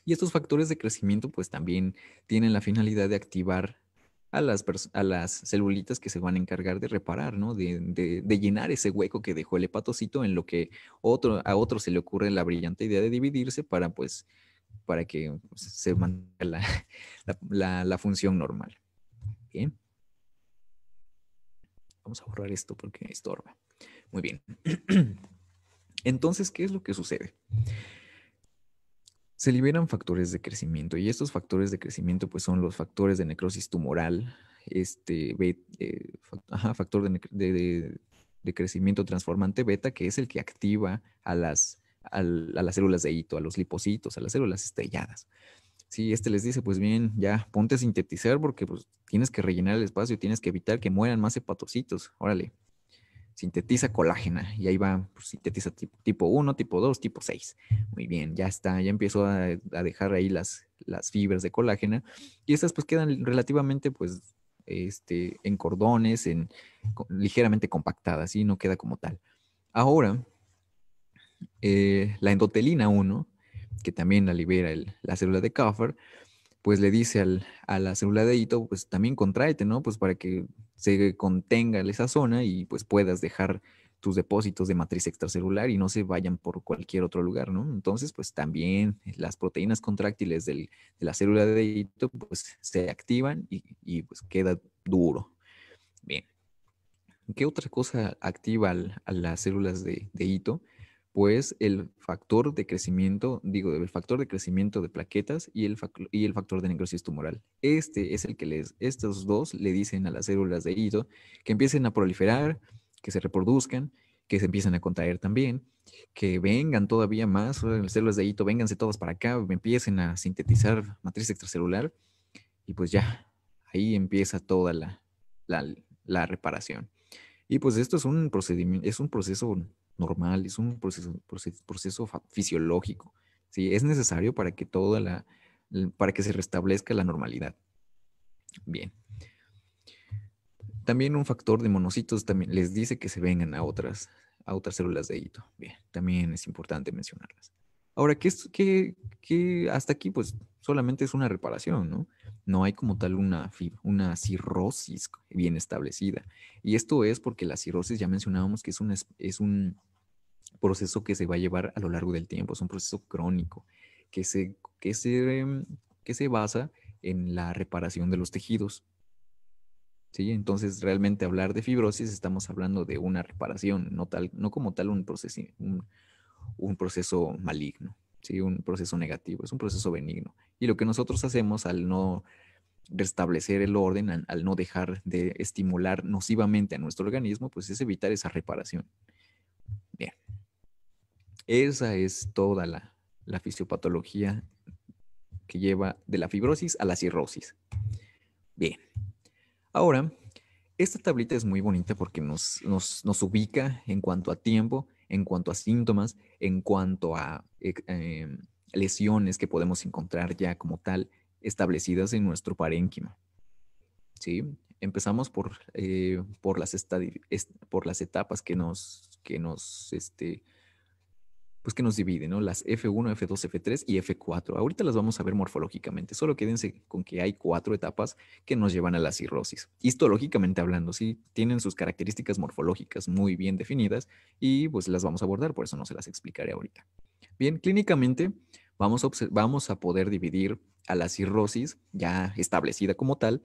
Y estos factores de crecimiento pues también tienen la finalidad de activar a las, a las celulitas que se van a encargar de reparar, ¿no? De, llenar ese hueco que dejó el hepatocito en lo que otro, a otro se le ocurre la brillante idea de dividirse para pues para que se mantenga la, la función normal. Bien. Vamos a borrar esto porque estorba. Muy bien. Entonces, ¿qué es lo que sucede? se liberan factores de crecimiento y estos factores de crecimiento pues son los factores de necrosis tumoral, este, eh, factor de, crecimiento transformante beta, que es el que activa a las, a, las células de hito, a los lipocitos, a las células estrelladas. Si este les dice, pues bien, ya ponte a sintetizar porque pues, tienes que rellenar el espacio, tienes que evitar que mueran más hepatocitos. Órale, sintetiza colágena y ahí va, pues, sintetiza tipo, 1, tipo 2, tipo 6. Muy bien, ya está, ya empiezo a, dejar ahí las, las fibras de colágena y estas pues quedan relativamente pues este, en cordones, en, ligeramente compactadas y no queda como tal. Ahora, eh, la endotelina 1, que también la libera la célula de Kaffer, pues le dice a la célula de hito, pues también contráete, ¿no? Pues para que se contenga esa zona y pues puedas dejar tus depósitos de matriz extracelular y no se vayan por cualquier otro lugar, ¿no? Entonces, pues también las proteínas contráctiles de la célula de hito, pues se activan y, pues queda duro. Bien. ¿Qué otra cosa activa a las células de, de pues el factor de crecimiento, digo, el factor de crecimiento de plaquetas y el, y el factor de necrosis tumoral. Este es el que les, estos dos le dicen a las células de hito que empiecen a proliferar, que se reproduzcan, que se empiecen a contraer también, que vengan todavía más, las células de hito, vénganse todas para acá, empiecen a sintetizar matriz extracelular y pues ya, ahí empieza toda la, la reparación. Y pues esto es un procedimiento, es un proceso normal, es un proceso, proceso, fisiológico. ¿sí? Es necesario para que toda la, para que se restablezca la normalidad. Bien. También un factor de monocitos también les dice que se vengan a otras, a otras células de hito. Bien, también es importante mencionarlas. Ahora, ¿qué, qué, qué hasta aquí? Pues solamente es una reparación, ¿no? No hay como tal una, una cirrosis bien establecida. Y esto es porque la cirrosis, ya mencionábamos que es, un es un proceso que se va a llevar a lo largo del tiempo, es un proceso crónico que se, que se, em, que se basa en la reparación de los tejidos. Entonces, realmente hablar de fibrosis estamos hablando de una reparación, no, tal, no como tal un, proceso, un proceso maligno un proceso negativo, es un proceso benigno. Y lo que nosotros hacemos al no restablecer el orden, al, no dejar de estimular nocivamente a nuestro organismo, pues es evitar esa reparación. Bien, esa es toda la, fisiopatología que lleva de la fibrosis a la cirrosis. Bien, ahora, esta tablita es muy bonita porque nos, nos ubica en cuanto a tiempo en cuanto a síntomas, en cuanto a eh, eh, lesiones que podemos encontrar ya como tal establecidas en nuestro parénquima. ¿Sí? Empezamos por, eh, las por las etapas que nos, que nos este, pues que nos divide, ¿no? Las F1, F2, F3 y F4. Ahorita las vamos a ver morfológicamente, solo quédense con que hay cuatro etapas que nos llevan a la cirrosis. Histológicamente hablando, sí, tienen sus características morfológicas muy bien definidas y pues las vamos a abordar, por eso no se las explicaré ahorita. Bien, clínicamente vamos a, a poder dividir a la cirrosis ya establecida como tal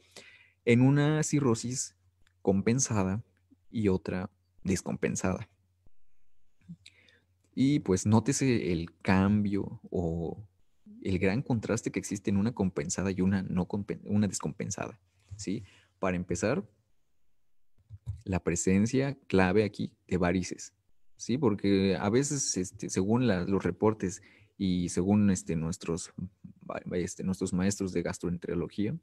en una cirrosis compensada y otra descompensada. Y pues nótese el cambio o el gran contraste que existe en una compensada y una, no una descompensada. ¿sí? Para empezar, la presencia clave aquí de varices. ¿sí? Porque a veces, este, según los reportes y según este, nuestros, este, nuestros maestros de gastroenterología,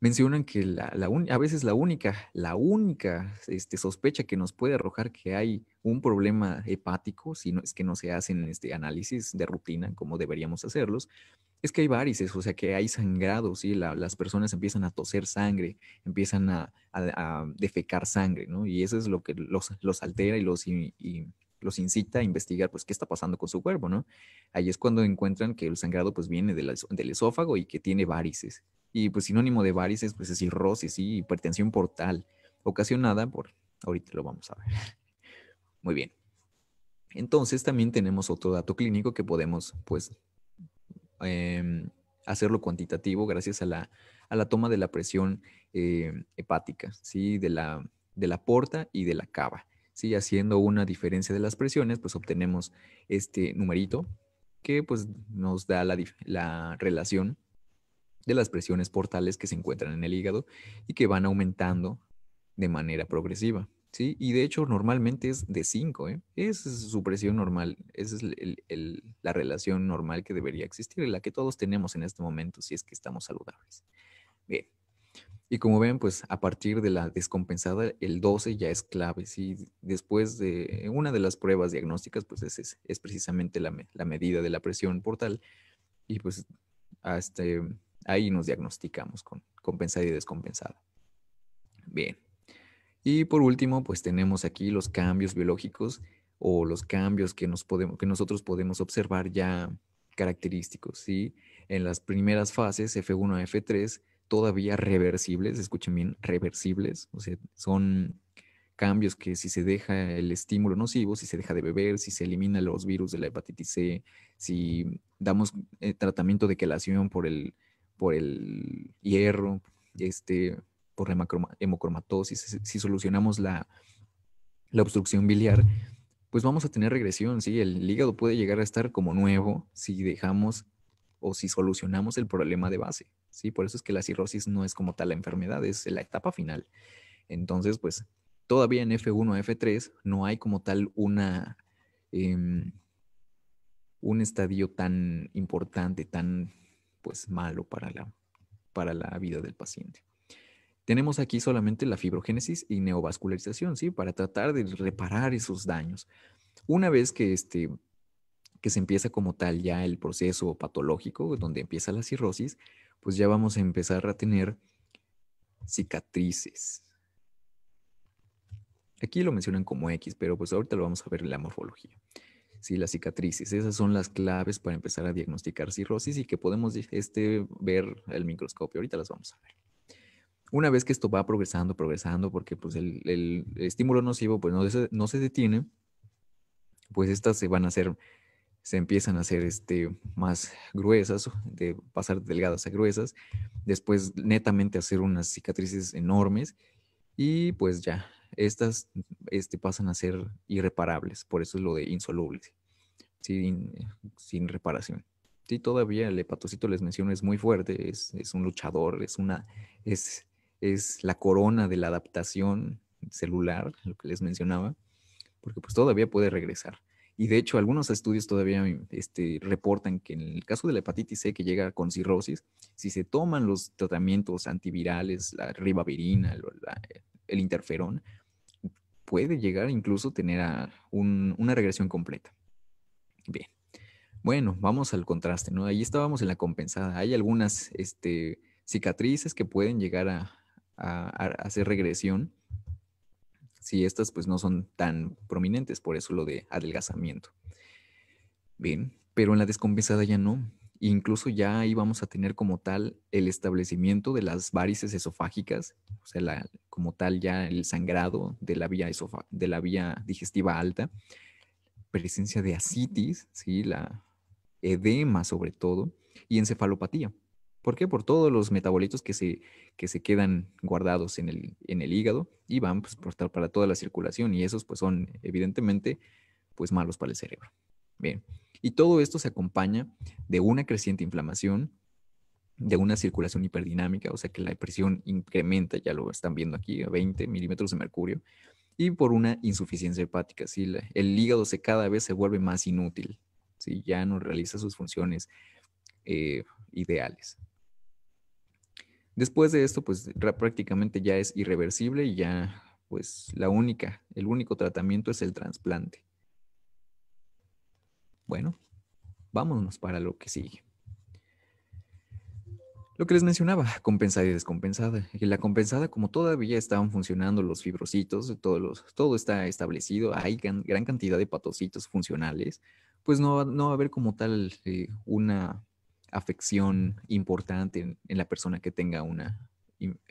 mencionan que a veces la única, la única este, sospecha que nos puede arrojar que hay un problema hepático, si no, es que no se hacen este, análisis de rutina como deberíamos hacerlos, es que hay varices, o sea que hay sangrado, ¿sí? las personas empiezan a toser sangre, empiezan a, defecar sangre, ¿no? Y eso es lo que los, altera y los... incita a investigar, pues, qué está pasando con su cuerpo, ¿no? Ahí es cuando encuentran que el sangrado, pues, viene del esófago y que tiene varices. Y pues sinónimo de varices, pues es cirrosis y hipertensión portal, ocasionada por, ahorita lo vamos a ver. Muy bien. Entonces también tenemos otro dato clínico que podemos pues em, hacerlo cuantitativo gracias a la, toma de la presión eh, hepática, ¿sí? de, la, de la porta y de la cava. ¿sí? Haciendo una diferencia de las presiones, pues obtenemos este numerito que pues nos da la, la relación de las presiones portales que se encuentran en el hígado y que van aumentando de manera progresiva. ¿sí? Y de hecho normalmente es de 5, ¿eh? esa es su presión normal, esa es la relación normal que debería existir, la que todos tenemos en este momento si es que estamos saludables. Bien, y como ven, pues a partir de la descompensada, el 12 ya es clave. ¿sí? Después de una de las pruebas diagnósticas, pues es, es precisamente la, la, medida de la presión portal. Y pues hasta, este, Ahí nos diagnosticamos con compensada y descompensada. Bien. Y por último, pues tenemos aquí los cambios biológicos o los cambios que, nos podemos, que nosotros podemos observar ya característicos. ¿sí? En las primeras fases, F1 a F3, todavía reversibles, escuchen bien, reversibles, o sea, son cambios que si se deja el estímulo nocivo, si se deja de beber, si se eliminan los virus de la hepatitis C, si damos eh, tratamiento de quelación por el por el hierro, este, por la hemocromatosis, si, solucionamos la, la obstrucción biliar, pues vamos a tener regresión, ¿sí? El hígado puede llegar a estar como nuevo si dejamos o si solucionamos el problema de base, ¿sí? Por eso es que la cirrosis no es como tal la enfermedad, es la etapa final. Entonces, pues todavía en F1 a F3 no hay como tal una, em, un estadio tan importante, tan pues malo para la, para la vida del paciente. Tenemos aquí solamente la fibrogénesis y neovascularización, ¿sí? Para tratar de reparar esos daños. Una vez que, este, que se empieza como tal ya el proceso patológico, donde empieza la cirrosis, pues ya vamos a empezar a tener cicatrices. Aquí lo mencionan como X, pero pues ahorita lo vamos a ver en la morfología. ¿sí? las cicatrices. Esas son las claves para empezar a diagnosticar cirrosis y que podemos este, ver el microscopio. Ahorita las vamos a ver. Una vez que esto va progresando, progresando, porque pues, el, estímulo nocivo pues, no, se, no se detiene, pues estas se van a hacer, se empiezan a hacer este, más gruesas, de pasar delgadas a gruesas, después netamente hacer unas cicatrices enormes y pues ya estas este, pasan a ser irreparables, por eso es lo de insolubles, sin, eh, reparación. Sí, todavía el hepatocito, les menciono, es muy fuerte, es, un luchador, es, una, es, la corona de la adaptación celular, lo que les mencionaba, porque pues todavía puede regresar. Y de hecho, algunos estudios todavía mm, este, reportan que en el caso de la hepatitis C que llega con cirrosis, si se toman los tratamientos antivirales, la ribavirina, el interferón, puede llegar incluso tener a tener una regresión completa. Bien. Bueno, vamos al contraste, ¿no? Ahí estábamos en la compensada. Hay algunas este, cicatrices que pueden llegar a, a, hacer regresión si estas pues no son tan prominentes, por eso lo de adelgazamiento. Bien, pero en la descompensada ya no. Incluso ya ahí vamos a tener como tal el establecimiento de las varices esofágicas, o sea, como tal ya el sangrado de la vía, de la vía digestiva alta, presencia de asitis, ¿sí? la edema sobre todo, y encefalopatía. ¿Por qué? Por todos los metabolitos que se, que se quedan guardados en el, en el hígado y van pues, para toda la circulación y esos pues son evidentemente pues malos para el cerebro. Bien. Y todo esto se acompaña de una creciente inflamación, de una circulación hiperdinámica, o sea que la presión incrementa, ya lo están viendo aquí, a 20 milímetros de mercurio, y por una insuficiencia hepática. Si El hígado se cada vez se vuelve más inútil, si ya no realiza sus funciones eh, ideales. Después de esto, pues prácticamente ya es irreversible y ya, pues la única, el único tratamiento es el trasplante. Bueno, vámonos para lo que sigue. Lo que les mencionaba, compensada y descompensada. En la compensada, como todavía estaban funcionando los fibrocitos, todo, los, todo está establecido, hay gran, cantidad de patocitos funcionales, pues no, va a haber como tal eh, una afección importante en, la persona que tenga una,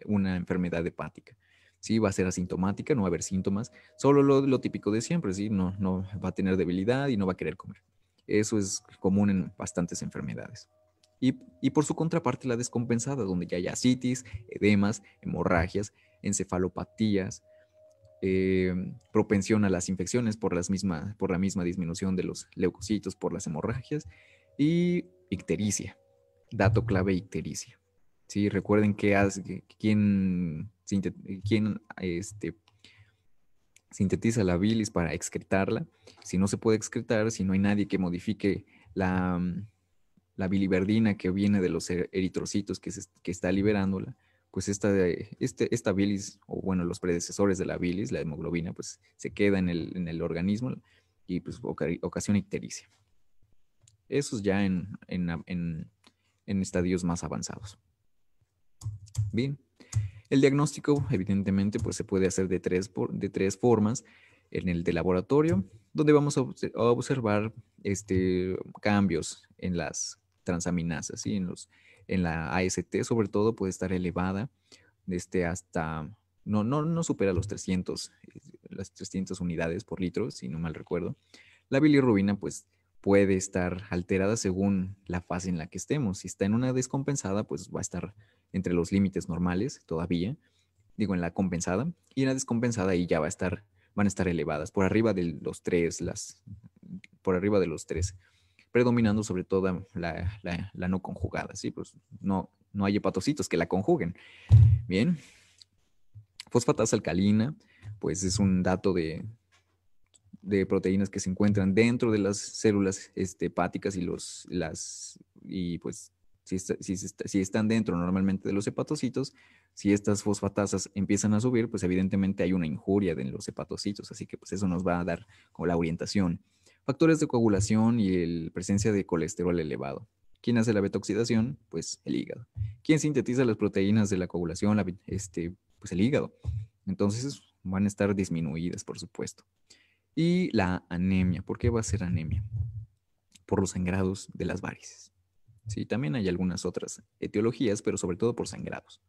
una enfermedad hepática. ¿sí? Va a ser asintomática, no va a haber síntomas, solo lo, típico de siempre, ¿sí? No, no va a tener debilidad y no va a querer comer. Eso es común en bastantes enfermedades. Y, por su contraparte, la descompensada, donde ya hay asitis, edemas, hemorragias, encefalopatías, eh, propensión a las infecciones por, por la misma disminución de los leucocitos, por las hemorragias, y ictericia. Dato clave, ictericia. Sí, recuerden que, quien, este, sintetiza la bilis para excretarla. Si no se puede excretar, si no hay nadie que modifique la, mm, biliverdina que viene de los er-, eritrocitos que, está liberándola, pues esta, este, esta bilis, o bueno, los predecesores de la bilis, la hemoglobina, pues se queda en el, organismo y pues ocasiona ictericia. Eso es ya en, en estadios más avanzados. Bien. El diagnóstico, evidentemente, pues se puede hacer de tres, de tres formas. En el de laboratorio, donde vamos a observar este, cambios en las transaminasas, y en, los, en la AST sobre todo puede estar elevada este, hasta, no, no, no supera los 300, eh, las 300 unidades por litro, si no mal recuerdo. La bilirrubina pues puede estar alterada según la fase en la que estemos. Si está en una descompensada, pues va a estar entre los límites normales todavía, digo en la compensada, y en la descompensada y ya va a estar, van a estar elevadas, por arriba de los tres, las, por arriba de los tres, predominando sobre todo la, no conjugada, ¿sí? Pues no, no hay hepatocitos que la conjuguen. Bien. Fosfatasa alcalina, pues es un dato de, de proteínas que se encuentran dentro de las células hepáticas y los, las, y pues si, están dentro normalmente de los hepatocitos, si estas fosfatasas empiezan a subir, pues evidentemente hay una injuria de los hepatocitos, así que pues eso nos va a dar como la orientación. Factores de coagulación y la presencia de colesterol elevado. ¿Quién hace la beta-oxidación? Pues el hígado. ¿Quién sintetiza las proteínas de la coagulación? este, pues el hígado. Entonces van a estar disminuidas, por supuesto y la anemia. ¿Por qué va a ser anemia? Por los sangrados de las varices. Sí, también hay algunas otras etiologías, pero sobre todo por sangrados.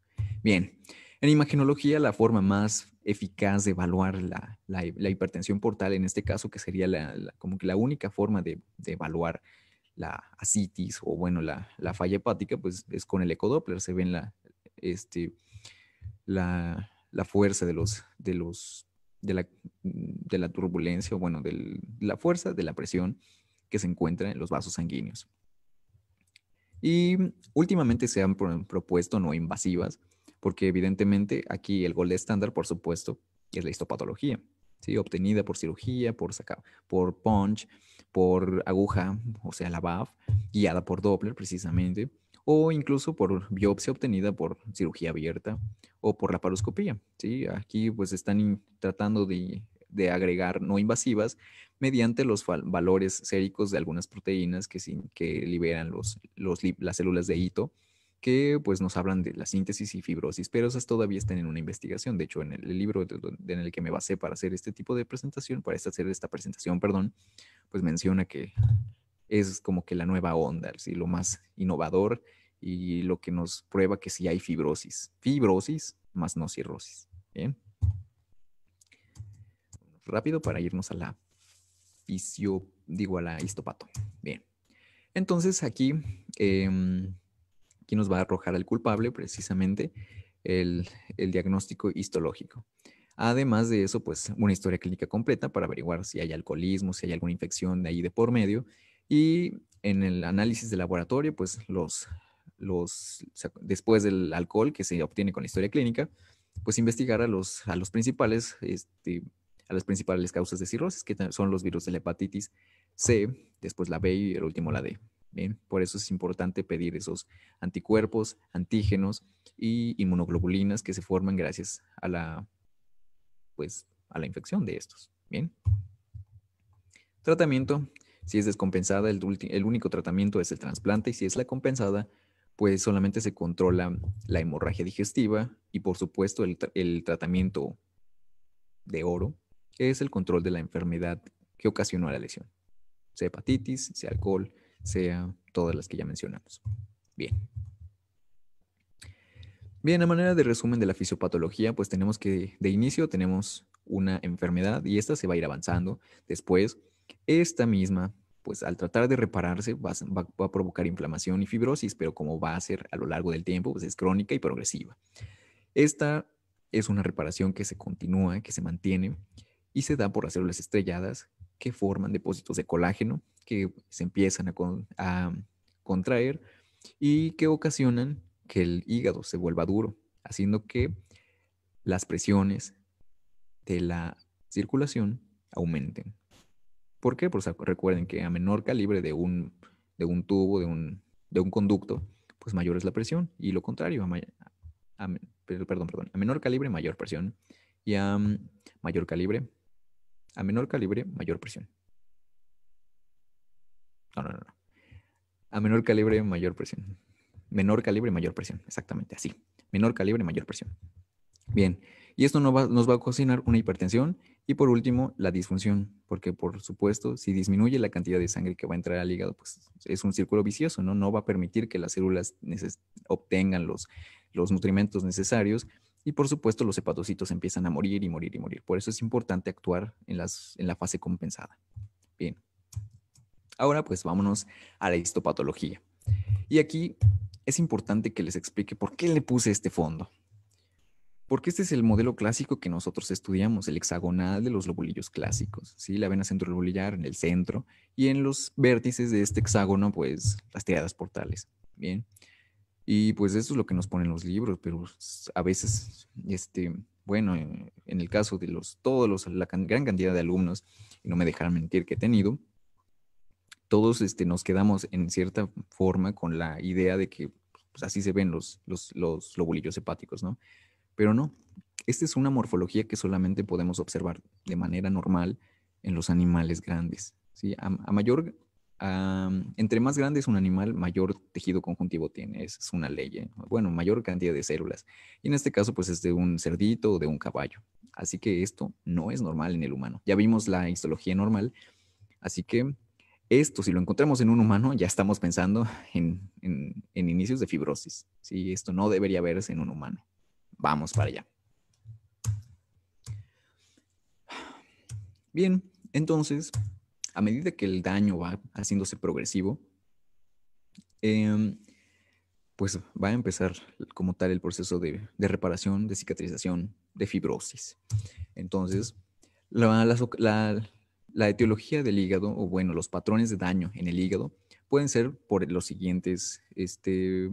Bien, en imagenología la forma más eficaz de evaluar la, hipertensión portal, en este caso que sería como que la única forma de, evaluar la asitis o bueno, la, falla hepática, pues es con el ecodoppler, se ven la, este, la, fuerza de los, de los de la, turbulencia, bueno, de la fuerza de la presión que se encuentra en los vasos sanguíneos. Y últimamente se han propuesto no invasivas, porque evidentemente aquí el gol estándar, por supuesto, es la histopatología, ¿sí? obtenida por cirugía, por, por punch, por aguja, o sea, la BAF, guiada por Doppler precisamente, o incluso por biopsia obtenida por cirugía abierta o por la paroscopía. Aquí pues están tratando de, agregar no invasivas mediante los valores séricos de algunas proteínas que, que liberan los, las células de hito que pues nos hablan de la síntesis y fibrosis, pero esas todavía están en una investigación. De hecho, en el libro en el que me basé para hacer este tipo de presentación, para hacer esta presentación, perdón, pues menciona que es como que la nueva onda, ¿sí? lo más innovador y lo que nos prueba que sí hay fibrosis. Fibrosis más no cirrosis. Bien. Rápido para irnos a la fisio, digo a la histopato. Bien. Entonces em, aquí, nos va a arrojar al culpable precisamente el, el diagnóstico histológico. Además de eso, pues una historia clínica completa para averiguar si hay alcoholismo, si hay alguna infección de ahí de por medio y en el análisis de laboratorio, pues los, los después del alcohol que se obtiene con la historia clínica, pues investigar a los, a los principales, este, a las principales causas de cirrosis, que son los virus de la hepatitis C, después la B y el último la D. Bien, por eso es importante pedir esos anticuerpos, antígenos y inmunoglobulinas que se forman gracias a la, pues, a la infección de estos. Bien. Tratamiento si es descompensada, el, único tratamiento es el trasplante y si es la compensada, pues solamente se controla la hemorragia digestiva y por supuesto el, tratamiento de oro, es el control de la enfermedad que ocasionó la lesión, sea hepatitis, sea alcohol, sea todas las que ya mencionamos. Bien. Bien, a manera de resumen de la fisiopatología, pues tenemos que de inicio tenemos una enfermedad y esta se va a ir avanzando. Después esta misma, pues al tratar de repararse, va, a provocar inflamación y fibrosis, pero como va a ser a lo largo del tiempo, pues es crónica y progresiva. Esta es una reparación que se continúa, que se mantiene y se da por las células estrelladas que forman depósitos de colágeno que se empiezan a contraer y que ocasionan que el hígado se vuelva duro, haciendo que las presiones de la circulación aumenten. ¿Por qué? Pues recuerden que a menor calibre de un, de un tubo, de un, conducto, pues mayor es la presión. Y lo contrario, a, perdón, perdón, a menor calibre, mayor presión. Y a mm, mayor calibre, a menor calibre, mayor presión. No, no, no. A menor calibre, mayor presión. Menor calibre, mayor presión. Exactamente así. Menor calibre, mayor presión. Bien. Y esto nos va, nos va a cocinar una hipertensión y por último, la disfunción, porque por supuesto, si disminuye la cantidad de sangre que va a entrar al hígado, pues es un círculo vicioso, ¿no? No va a permitir que las células obtengan los, los nutrimentos necesarios y por supuesto los hepatocitos empiezan a morir y morir y morir. Por eso es importante actuar en, las, en la fase compensada. Bien. Ahora pues vámonos a la histopatología. Y aquí es importante que les explique por qué le puse este fondo. Porque este es el modelo clásico que nosotros estudiamos, el hexagonal de los lobulillos clásicos, ¿sí? la vena centrolobulillar en el centro y en los vértices de este hexágono, pues las tiradas portales. Bien. Y pues eso es lo que nos ponen los libros, pero a veces, este, bueno, en, el caso de los, todos los, la gran cantidad de alumnos, y no me dejarán mentir que he tenido, todos este, nos quedamos en cierta forma con la idea de que pues, así se ven los, los, los lobulillos hepáticos, ¿no? Pero no, esta es una morfología que solamente podemos observar de manera normal en los animales grandes. A, mayor, entre más grande es un animal, mayor tejido conjuntivo tiene. es una ley. ¿eh? Bueno, mayor cantidad de células. Y en este caso, pues es de un cerdito o de un caballo. Así que esto no es normal en el humano. Ya vimos la histología normal. Así que esto, si lo encontramos en un humano, ya estamos pensando en, inicios de fibrosis. Esto no debería verse en un humano. Vamos para allá. Bien, entonces, a medida que el daño va haciéndose progresivo, em, pues va a empezar como tal el proceso de, reparación, de cicatrización, de fibrosis. Entonces, la, la, etiología del hígado, o bueno, los patrones de daño en el hígado, pueden ser por los siguientes este,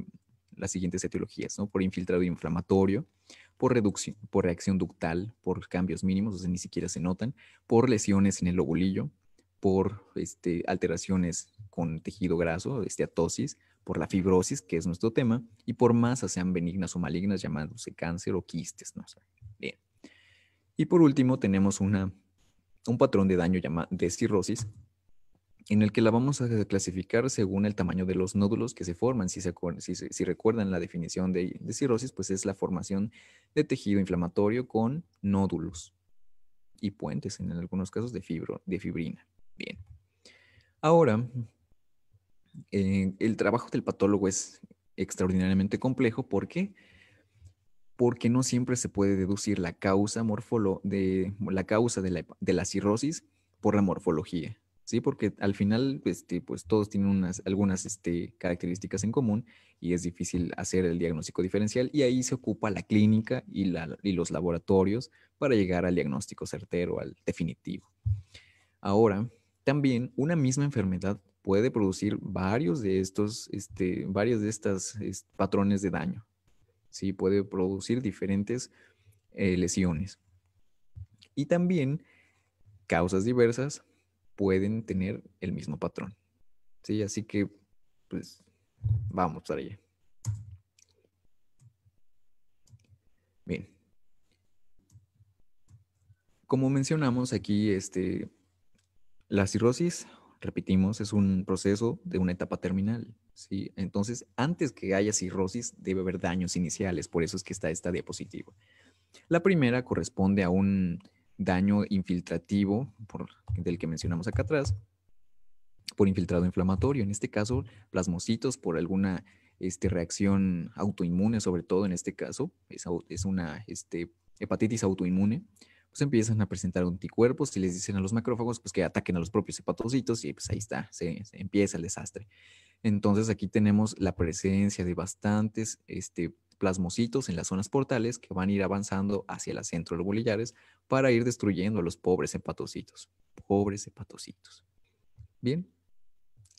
las siguientes etiologías, ¿no? Por infiltrado inflamatorio, por reducción, por reacción ductal, por cambios mínimos, o ni siquiera se notan, por lesiones en el lobulillo, por este, alteraciones con tejido graso, este, por la fibrosis, que es nuestro tema, y por masas, sean benignas o malignas, llamándose cáncer o quistes, bien. Y por último, tenemos una, un patrón de daño llamado de cirrosis, en el que la vamos a clasificar según el tamaño de los nódulos que se forman. Si, se, recuerdan la definición de, cirrosis, pues es la formación de tejido inflamatorio con nódulos y puentes, en algunos casos, de, fibro, de fibrina. Bien. Ahora, eh, el trabajo del patólogo es extraordinariamente complejo. ¿Por qué? Porque no siempre se puede deducir la causa, morfolo de, la, causa de la cirrosis por la morfología porque al final, este, pues todos tienen unas, algunas este, características en común y es difícil hacer el diagnóstico diferencial y ahí se ocupa la clínica y, los laboratorios para llegar al diagnóstico certero, al definitivo. Ahora, también una misma enfermedad puede producir varios de estos, este, varios de estas patrones de daño, ¿sí? Puede producir diferentes eh, lesiones. Y también causas diversas pueden tener el mismo patrón. Sí, así que pues vamos para allá. Bien. Como mencionamos aquí, este, la cirrosis, repetimos, es un proceso de una etapa terminal. ¿sí? Entonces, antes que haya cirrosis, debe haber daños iniciales. Por eso es que está esta diapositiva. La primera corresponde a un daño infiltrativo por, del que mencionamos acá atrás, por infiltrado inflamatorio, en este caso plasmocitos por alguna este, reacción autoinmune, sobre todo en este caso, es, una este, hepatitis autoinmune, pues empiezan a presentar anticuerpos y les dicen a los macrófagos pues, que ataquen a los propios hepatocitos y pues ahí está, se, empieza el desastre. Entonces aquí tenemos la presencia de bastantes este, plasmocitos en las zonas portales que van a ir avanzando hacia el centro de los bolillares para ir destruyendo a los pobres hepatocitos. Pobres hepatocitos. Bien.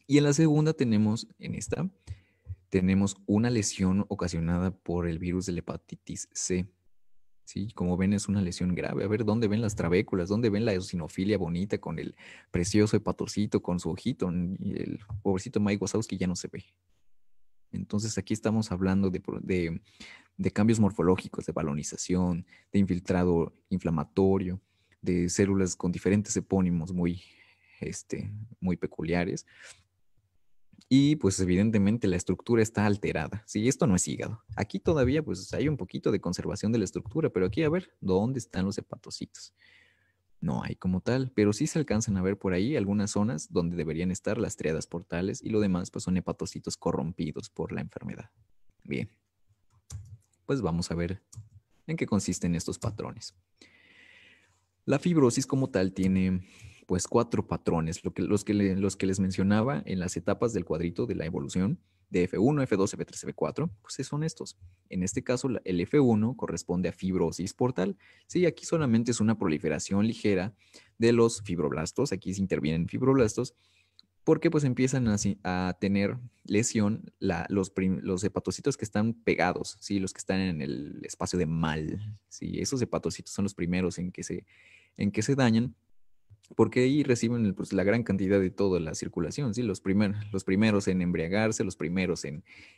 Y en la segunda tenemos, en esta, tenemos una lesión ocasionada por el virus de la hepatitis C. ¿Sí? Como ven, es una lesión grave. A ver, ¿dónde ven las trabéculas? ¿Dónde ven la eosinofilia bonita con el precioso hepatocito, con su ojito? El pobrecito Mike Wazowski ya no se ve. Entonces aquí estamos hablando de, cambios morfológicos, de balonización, de infiltrado inflamatorio, de células con diferentes epónimos muy, este, muy peculiares. Y pues evidentemente la estructura está alterada. Sí, esto no es hígado. Aquí todavía pues hay un poquito de conservación de la estructura, pero aquí a ver dónde están los hepatocitos no hay como tal, pero sí se alcanzan a ver por ahí algunas zonas donde deberían estar las triadas portales y lo demás pues son hepatocitos corrompidos por la enfermedad. Bien, pues vamos a ver en qué consisten estos patrones. La fibrosis como tal tiene pues cuatro patrones, los, que los que les mencionaba en las etapas del cuadrito de la evolución, de F1, F2, F3, F4, pues son estos. En este caso, el F1 corresponde a fibrosis portal. Sí, aquí solamente es una proliferación ligera de los fibroblastos. Aquí se intervienen fibroblastos porque pues empiezan a, tener lesión los, los, hepatocitos que están pegados, ¿sí? los que están en el espacio de mal. ¿sí? Esos hepatocitos son los primeros en que se, en que se dañan porque ahí reciben pues, la gran cantidad de toda la circulación, los, primeros en embriagarse, los primeros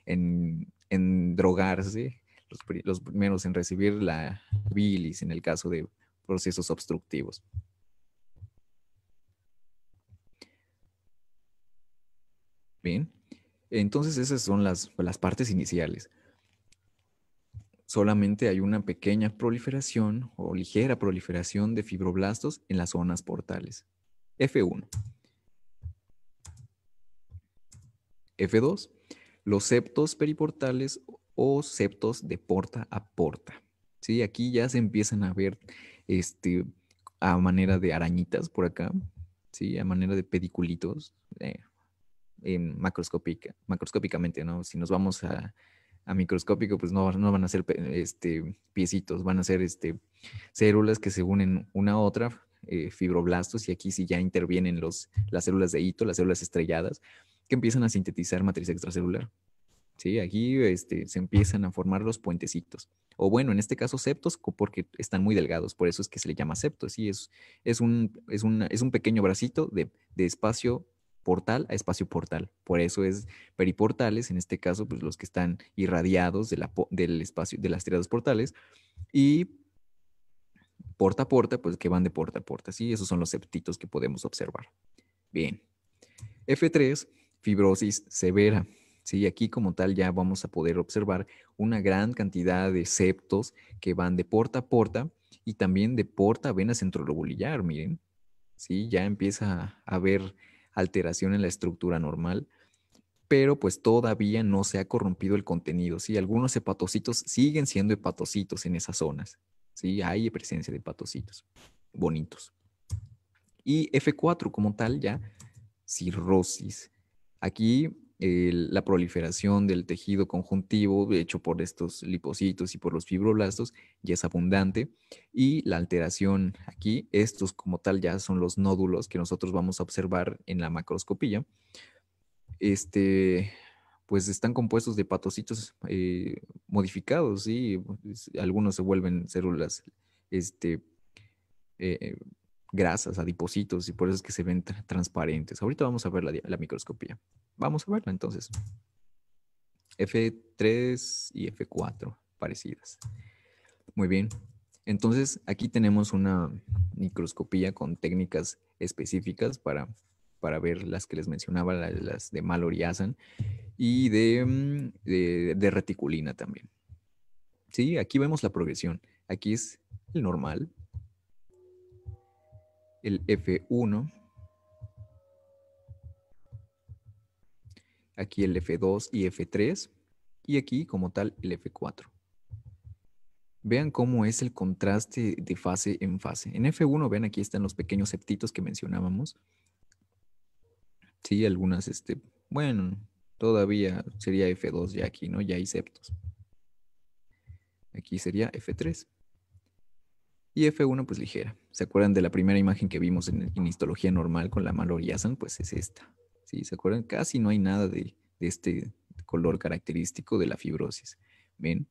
en, drogarse, los, primeros en recibir la bilis en el caso de procesos obstructivos. Bien, entonces esas son las partes iniciales solamente hay una pequeña proliferación o ligera proliferación de fibroblastos en las zonas portales. F1. F2. Los septos periportales o septos de porta a porta. Aquí ya se empiezan a ver este, a manera de arañitas por acá, ¿sí? a manera de pediculitos, eh, macroscópicamente, ¿no? Si nos vamos a a microscópico, pues no, van a ser este, piecitos, van a ser este, células que se unen una a otra, eh, fibroblastos, y aquí sí ya intervienen los, las células de hito, las células estrelladas, que empiezan a sintetizar matriz extracelular. ¿sí? Aquí este, se empiezan a formar los puentecitos. O bueno, en este caso septos, porque están muy delgados, por eso es que se le llama septos. ¿sí? Es, es, un, es, un pequeño bracito de, de espacio portal a espacio portal. Por eso es periportales, en este caso, pues los que están irradiados de la, del espacio, de las tiradas portales. Y porta a porta, pues que van de porta a porta, ¿sí? Esos son los septitos que podemos observar. Bien. F3, fibrosis severa. Sí, aquí como tal ya vamos a poder observar una gran cantidad de septos que van de porta a porta y también de porta a vena centrolobulillar, miren. Sí, ya empieza a haber alteración en la estructura normal, pero pues todavía no se ha corrompido el contenido, ¿sí? Algunos hepatocitos siguen siendo hepatocitos en esas zonas, ¿sí? Hay presencia de hepatocitos bonitos. Y F4 como tal ya, cirrosis. Aquí la proliferación del tejido conjuntivo hecho por estos lipocitos y por los fibroblastos ya es abundante y la alteración aquí, estos como tal ya son los nódulos que nosotros vamos a observar en la macroscopía. Este, pues están compuestos de patocitos eh, modificados y pues, algunos se vuelven células este, eh, eh, grasas, adipositos, y por eso es que se ven transparentes. Ahorita vamos a ver la, microscopía. Vamos a verla entonces. F3 y F4, parecidas. Muy bien. Entonces, aquí tenemos una microscopía con técnicas específicas para, para ver las que les mencionaba, las de maloriazan y mm, de, de reticulina también. Sí, aquí vemos la progresión. Aquí es el normal, el F1, aquí el F2 y F3, y aquí como tal el F4. Vean cómo es el contraste de fase en fase. En F1, ven aquí están los pequeños septitos que mencionábamos. Sí, algunas, este, bueno, todavía sería F2 ya aquí, ¿no? Ya hay septos. Aquí sería F3. Y F1, pues ligera. ¿Se acuerdan de la primera imagen que vimos en, histología normal con la maloriasan? Pues es esta. ¿Sí? ¿Se acuerdan? Casi no hay nada de, de este color característico de la fibrosis. ¿Ven?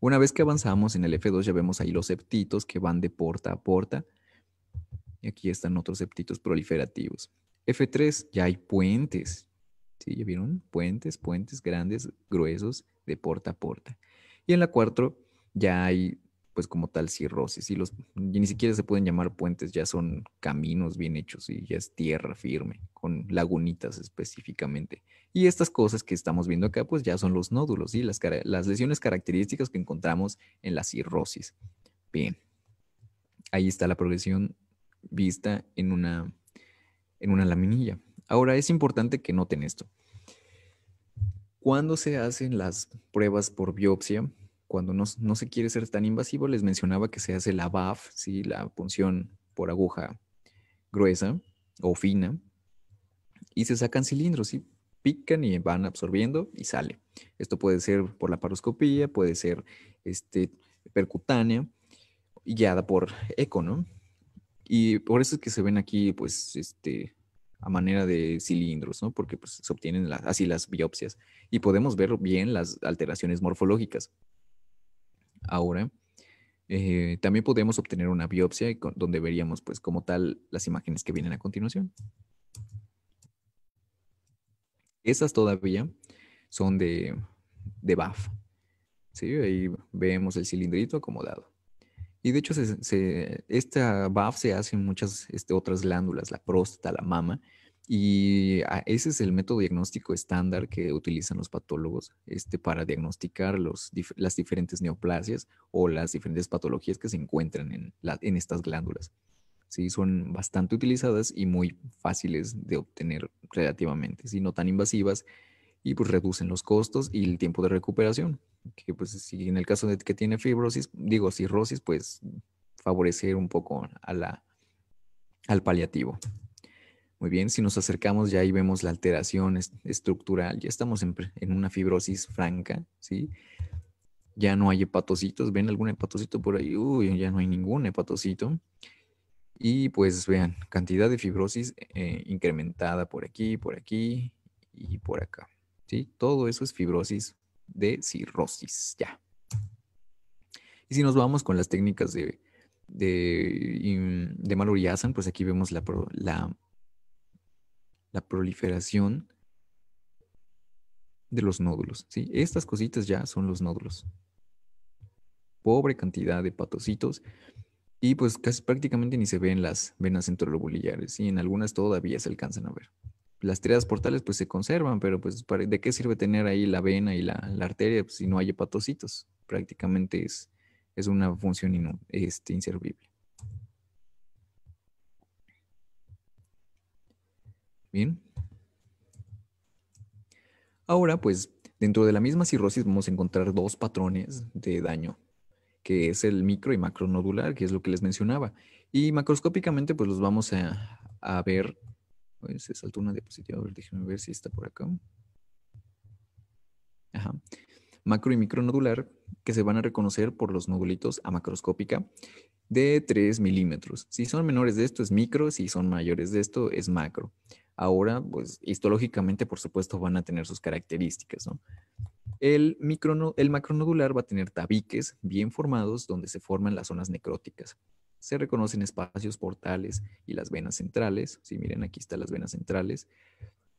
Una vez que avanzamos en el F2 ya vemos ahí los septitos que van de porta a porta. Y aquí están otros septitos proliferativos. F3 ya hay puentes. ¿Sí? ¿Ya vieron? Puentes, puentes grandes, gruesos, de porta a porta. Y en la 4 ya hay pues como tal cirrosis y los ni siquiera se pueden llamar puentes, ya son caminos bien hechos y ya es tierra firme con lagunitas específicamente. Y estas cosas que estamos viendo acá pues ya son los nódulos y las, las lesiones características que encontramos en la cirrosis. Bien. Ahí está la progresión vista en una en una laminilla. Ahora es importante que noten esto. Cuando se hacen las pruebas por biopsia, cuando no, se quiere ser tan invasivo, les mencionaba que se hace la BAF, ¿sí? la punción por aguja gruesa o fina, y se sacan cilindros, ¿sí? pican y van absorbiendo y sale. Esto puede ser por la paroscopía, puede ser este, percutánea, guiada por eco, ¿no? Y por eso es que se ven aquí, pues, este, a manera de cilindros, ¿no? Porque pues, se obtienen así las biopsias y podemos ver bien las alteraciones morfológicas ahora, eh, también podemos obtener una biopsia donde veríamos pues como tal las imágenes que vienen a continuación. Esas todavía son de, de BAF. Ahí vemos el cilindrito acomodado. Y de hecho, esta BAF se hace en muchas este, otras glándulas, la próstata, la mama, y ah, ese es el método diagnóstico estándar que utilizan los patólogos este, para diagnosticar las diferentes neoplasias o las diferentes patologías que se encuentran en, estas glándulas. Sí, son bastante utilizadas y muy fáciles de obtener relativamente, no tan invasivas y pues reducen los costos y el tiempo de recuperación, que pues, si en el caso de que tiene fibrosis, digo cirrosis, pues favorecer un poco a al paliativo. Muy bien, si nos acercamos ya ahí vemos la alteración estructural, ya estamos en, una fibrosis franca, ¿sí? Ya no hay hepatocitos, ¿ven algún hepatocito por ahí? Uy, ya no hay ningún hepatocito. Y pues vean, cantidad de fibrosis eh, incrementada por aquí, por aquí y por acá, ¿sí? Todo eso es fibrosis de cirrosis, ya. Y si nos vamos con las técnicas de, de, de pues aquí vemos la, la la proliferación de los nódulos. ¿sí? Estas cositas ya son los nódulos. Pobre cantidad de patocitos. Y pues casi prácticamente ni se ven las venas centrolobulares y en algunas todavía se alcanzan a ver. Las triadas portales pues se conservan, pero pues ¿de qué sirve tener ahí la vena y la, arteria pues, si no hay patocitos. Prácticamente es, es una función este, inservible. Bien. Ahora, pues, dentro de la misma cirrosis vamos a encontrar dos patrones de daño, que es el micro y macronodular, que es lo que les mencionaba. Y macroscópicamente, pues los vamos a, ver. Pues, se saltó una diapositiva, a ver, ver si está por acá. Ajá. Macro y micronodular, que se van a reconocer por los nodulitos a macroscópica de 3 milímetros. Si son menores de esto es micro, si son mayores de esto es macro. Ahora, pues histológicamente, por supuesto, van a tener sus características, El, microno, el macronodular va a tener tabiques bien formados donde se forman las zonas necróticas. Se reconocen espacios portales y las venas centrales. Si miren, aquí están las venas centrales.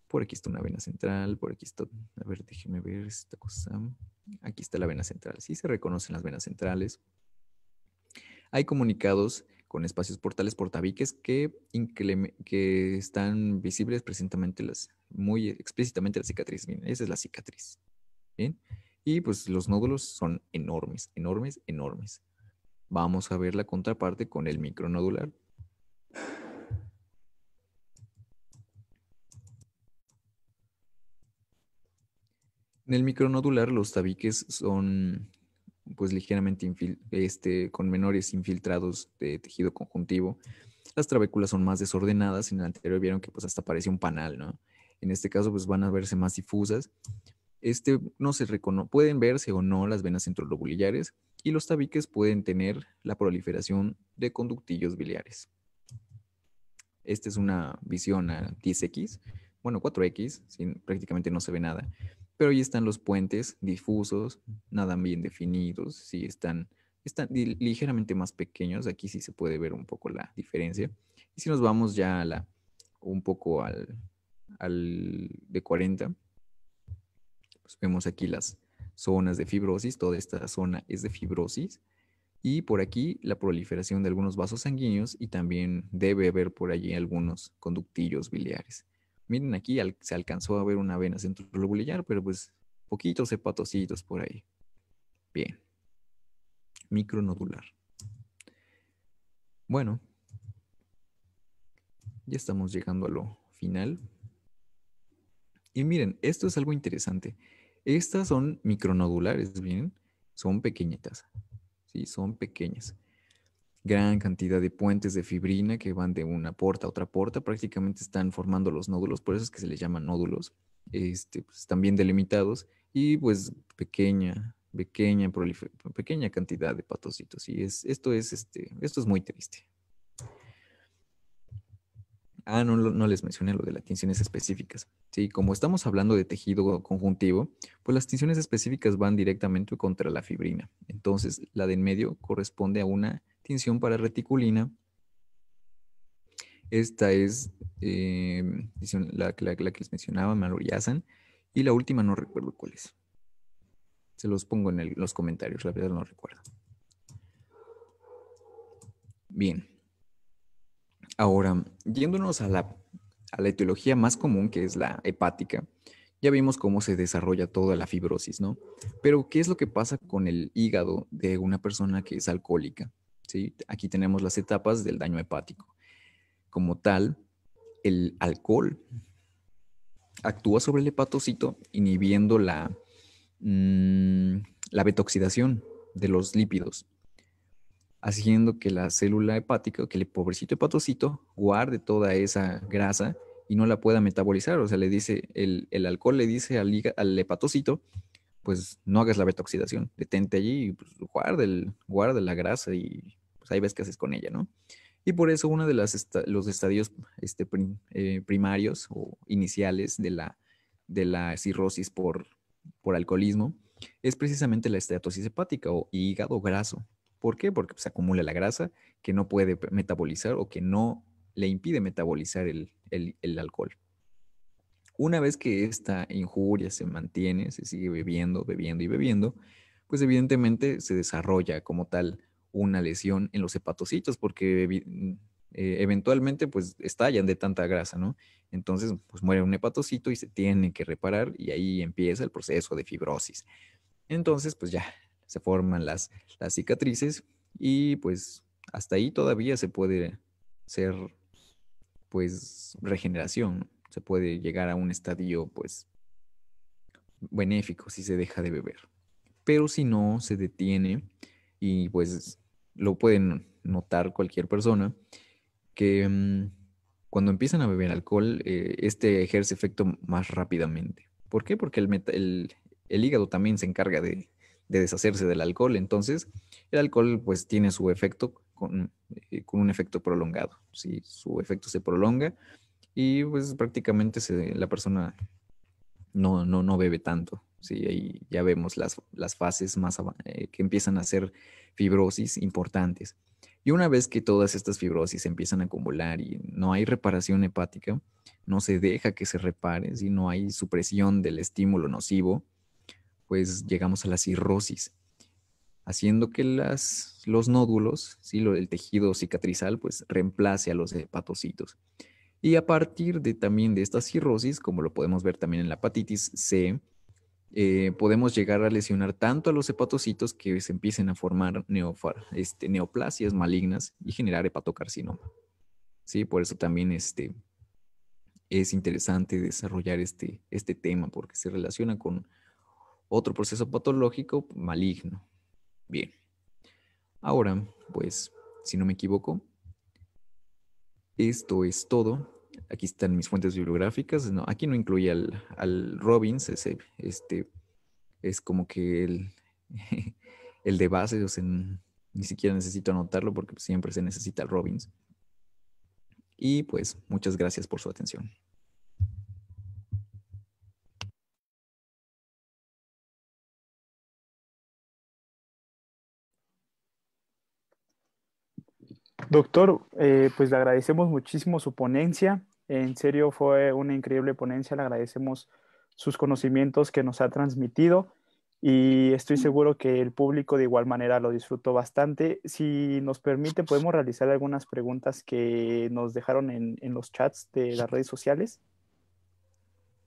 Por aquí está una vena central, por aquí está, a ver, déjenme ver esta cosa. Aquí está la vena central. Sí se reconocen las venas centrales. Hay comunicados con espacios portales por que, que están visibles presentemente las, muy explícitamente la cicatriz. esa es la cicatriz. y pues los nódulos son enormes, enormes, enormes. Vamos a ver la contraparte con el micronodular. En el micronodular los tabiques son pues ligeramente este, con menores infiltrados de tejido conjuntivo. Las trabéculas son más desordenadas, en el anterior vieron que pues hasta parece un panal, ¿no? En este caso pues van a verse más difusas. Este no se pueden verse o no las venas centrolobulillares y los tabiques pueden tener la proliferación de conductillos biliares. Esta es una visión a 10X, bueno 4X, prácticamente no se ve nada. Pero ahí están los puentes difusos, nada bien definidos, sí están, están ligeramente más pequeños, aquí sí se puede ver un poco la diferencia. Y si nos vamos ya a la, un poco al, al de 40, pues vemos aquí las zonas de fibrosis, toda esta zona es de fibrosis, y por aquí la proliferación de algunos vasos sanguíneos y también debe haber por allí algunos conductillos biliares miren aquí, se alcanzó a ver una vena centrolobulillar, pero pues poquitos hepatocitos por ahí. Bien. Micronodular. Bueno, ya estamos llegando a lo final. Y miren, esto es algo interesante. Estas son micronodulares, miren, son pequeñitas. Sí, son pequeñas gran cantidad de puentes de fibrina que van de una porta a otra porta, prácticamente están formando los nódulos, por eso es que se les llaman nódulos, este, pues, están bien delimitados y pues pequeña, pequeña, pequeña cantidad de patocitos. Y es, esto, es, este, esto es muy triste. Ah, no, no, les mencioné lo de las tinciones específicas. Sí, como estamos hablando de tejido conjuntivo, pues las tinciones específicas van directamente contra la fibrina. Entonces, la de en medio corresponde a una tinción para reticulina. Esta es eh, la, que les mencionaba, maloryasan Y la última no recuerdo cuál es. Se los pongo en los comentarios, la verdad no recuerdo. Bien. Ahora, yéndonos a la etiología más común, que es la hepática, ya vimos cómo se desarrolla toda la fibrosis, ¿no? Pero, ¿qué es lo que pasa con el hígado de una persona que es alcohólica? Aquí tenemos las etapas del daño hepático. Como tal, el alcohol actúa sobre el hepatocito inhibiendo la, mm, la betoxidación de los lípidos, haciendo que la célula hepática, que el pobrecito hepatocito, guarde toda esa grasa y no la pueda metabolizar. O sea, le dice, el, alcohol le dice al, hepatocito, pues no hagas la betoxidación, detente allí y pues, guarde la grasa y pues ahí ves qué haces con ella, ¿no? Y por eso uno de las los estadios este, eh, primarios o iniciales de la, de la cirrosis por, por alcoholismo es precisamente la esteatosis hepática o hígado graso. ¿Por qué? Porque se pues, acumula la grasa que no puede metabolizar o que no le impide metabolizar el alcohol. Una vez que esta injuria se mantiene, se sigue bebiendo, bebiendo y bebiendo, pues evidentemente se desarrolla como tal una lesión en los hepatocitos, porque mm, eh, eventualmente pues estallan de tanta grasa, ¿no? Entonces pues muere un hepatocito y se tiene que reparar y ahí empieza el proceso de fibrosis. Entonces pues ya se forman las, las cicatrices y pues hasta ahí todavía se puede ser pues regeneración, se puede llegar a un estadio pues benéfico si se deja de beber. Pero si no se detiene y pues lo pueden notar cualquier persona, que mm, cuando empiezan a beber alcohol, eh, este ejerce efecto más rápidamente. ¿Por qué? Porque el, hígado también se encarga de, deshacerse del alcohol. Entonces, el alcohol pues tiene su efecto con, eh, un efecto prolongado. Si su efecto se prolonga y pues prácticamente la persona no, no, no bebe tanto. Sí, ahí ya vemos las, las fases más eh, que empiezan a ser fibrosis importantes. Y una vez que todas estas fibrosis empiezan a acumular y no hay reparación hepática, no se deja que se repare, si no hay supresión del estímulo nocivo, pues llegamos a la cirrosis, haciendo que las, los nódulos, ¿sí? el tejido cicatrizal, pues reemplace a los hepatocitos. Y a partir de también de esta cirrosis, como lo podemos ver también en la hepatitis C, eh, podemos llegar a lesionar tanto a los hepatocitos que se empiecen a formar este, neoplasias malignas y generar hepatocarcinoma. ¿Sí? Por eso también este, es interesante desarrollar este, este tema porque se relaciona con otro proceso patológico maligno. Bien. Ahora, pues, si no me equivoco, esto es todo aquí están mis fuentes bibliográficas. No, aquí no incluye al, al Robbins, este es como que el, el de base, ni siquiera necesito anotarlo porque siempre se necesita el Robbins. Y pues muchas gracias por su atención. Doctor, eh, pues le agradecemos muchísimo su ponencia. En serio fue una increíble ponencia, le agradecemos sus conocimientos que nos ha transmitido y estoy seguro que el público de igual manera lo disfrutó bastante. Si nos permite, podemos realizar algunas preguntas que nos dejaron en, los chats de las redes sociales.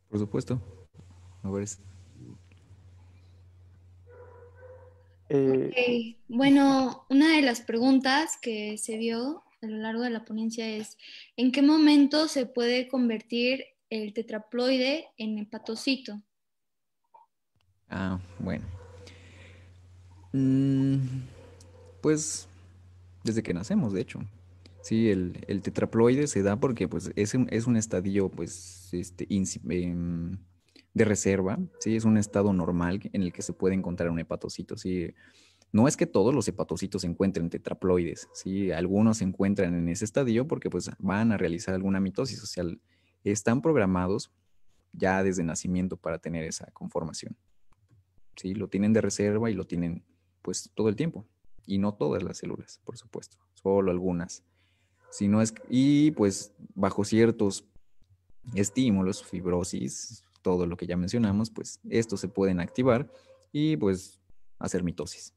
Por supuesto. Eh, bueno, una de las preguntas que se vio a lo largo de la ponencia es en qué momento se puede convertir el tetraploide en hepatocito. Ah, bueno. Mm, pues desde que nacemos, de hecho. Sí, el, tetraploide se da porque pues, es, un, es un estadio pues, este, em, de reserva, ¿sí? es un estado normal en el que se puede encontrar un hepatocito. ¿sí? No es que todos los hepatocitos se encuentren tetraploides, algunos se encuentran en ese estadio porque pues, van a realizar alguna mitosis, o sea, están programados ya desde nacimiento para tener esa conformación. ¿sí? Lo tienen de reserva y lo tienen pues todo el tiempo. Y no todas las células, por supuesto, solo algunas. Si no es, y pues bajo ciertos estímulos, fibrosis, todo lo que ya mencionamos, pues estos se pueden activar y pues hacer mitosis.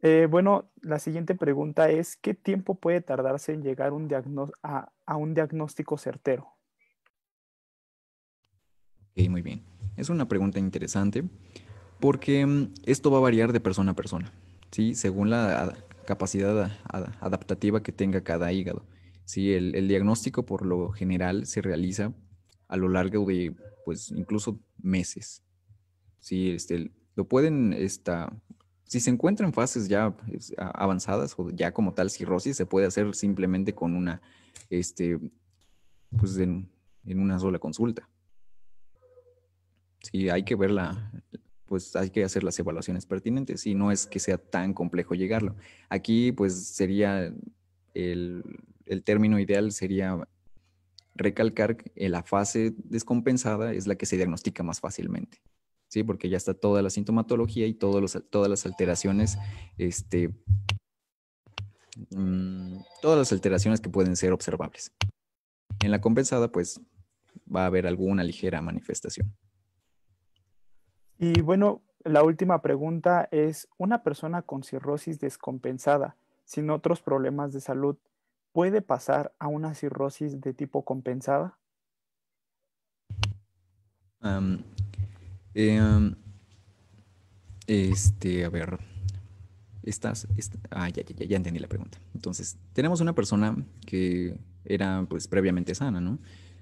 Eh, bueno, la siguiente pregunta es, ¿qué tiempo puede tardarse en llegar a, un diagnóstico certero? muy bien. Es una pregunta interesante porque mm, esto va a variar de persona a persona, ¿sí? según la capacidad adaptativa que tenga cada hígado. ¿sí? el diagnóstico por lo general se realiza a lo largo de, pues, incluso meses. Sí, este, lo pueden, esta, si se encuentra en fases ya pues, avanzadas o ya como tal cirrosis, se puede hacer simplemente con una, este, pues, en, una sola consulta. Sí, hay que verla, pues hay que hacer las evaluaciones pertinentes y no es que sea tan complejo llegarlo. Aquí pues sería el, el término ideal sería recalcar que eh, la fase descompensada es la que se diagnostica más fácilmente, ¿sí? Porque ya está toda la sintomatología y todas las alteraciones, este, mm, todas las alteraciones que pueden ser observables. En la compensada, pues, va a haber alguna ligera manifestación. Y bueno, la última pregunta es, ¿una persona con cirrosis descompensada, sin otros problemas de salud, puede pasar a una cirrosis de tipo compensada? Em, este, a ver. estas, ah, ya, ya, ya entendí la pregunta. Entonces, tenemos una persona que era pues previamente sana, ¿no?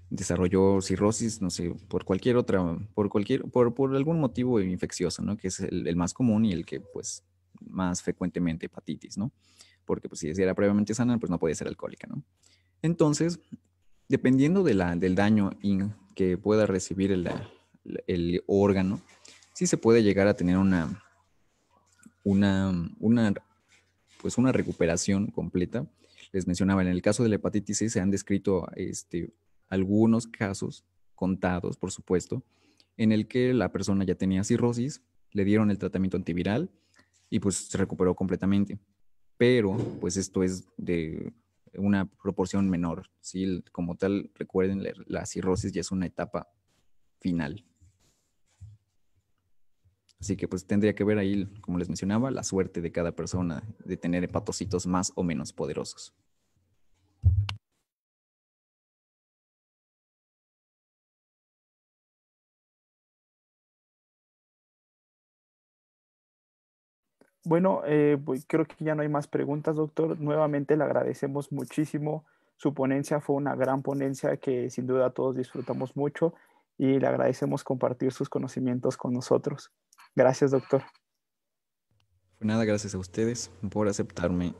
desarrolló cirrosis, no sé, por cualquier otra, por cualquier, por, por algún motivo infeccioso, ¿no? Que es el, el más común y el que, pues, más frecuentemente hepatitis, ¿no? porque pues, si era previamente sana, pues no podía ser alcohólica, ¿no? Entonces, dependiendo la, del daño que pueda recibir el, órgano, sí se puede llegar a tener una, una, pues una recuperación completa. Les mencionaba, en el caso de la hepatitis C se han descrito este, algunos casos contados, por supuesto, en el que la persona ya tenía cirrosis, le dieron el tratamiento antiviral y pues se recuperó completamente pero pues esto es de una proporción menor. ¿sí? Como tal, recuerden, la, cirrosis ya es una etapa final. Así que pues tendría que ver ahí, como les mencionaba, la suerte de cada persona de tener hepatocitos más o menos poderosos. Bueno, eh, pues, creo que ya no hay más preguntas, doctor. Nuevamente le agradecemos muchísimo. Su ponencia fue una gran ponencia que sin duda todos disfrutamos mucho y le agradecemos compartir sus conocimientos con nosotros. Gracias, doctor. Nada, gracias a ustedes por aceptarme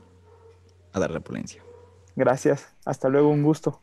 a dar la ponencia. Gracias. Hasta luego, un gusto.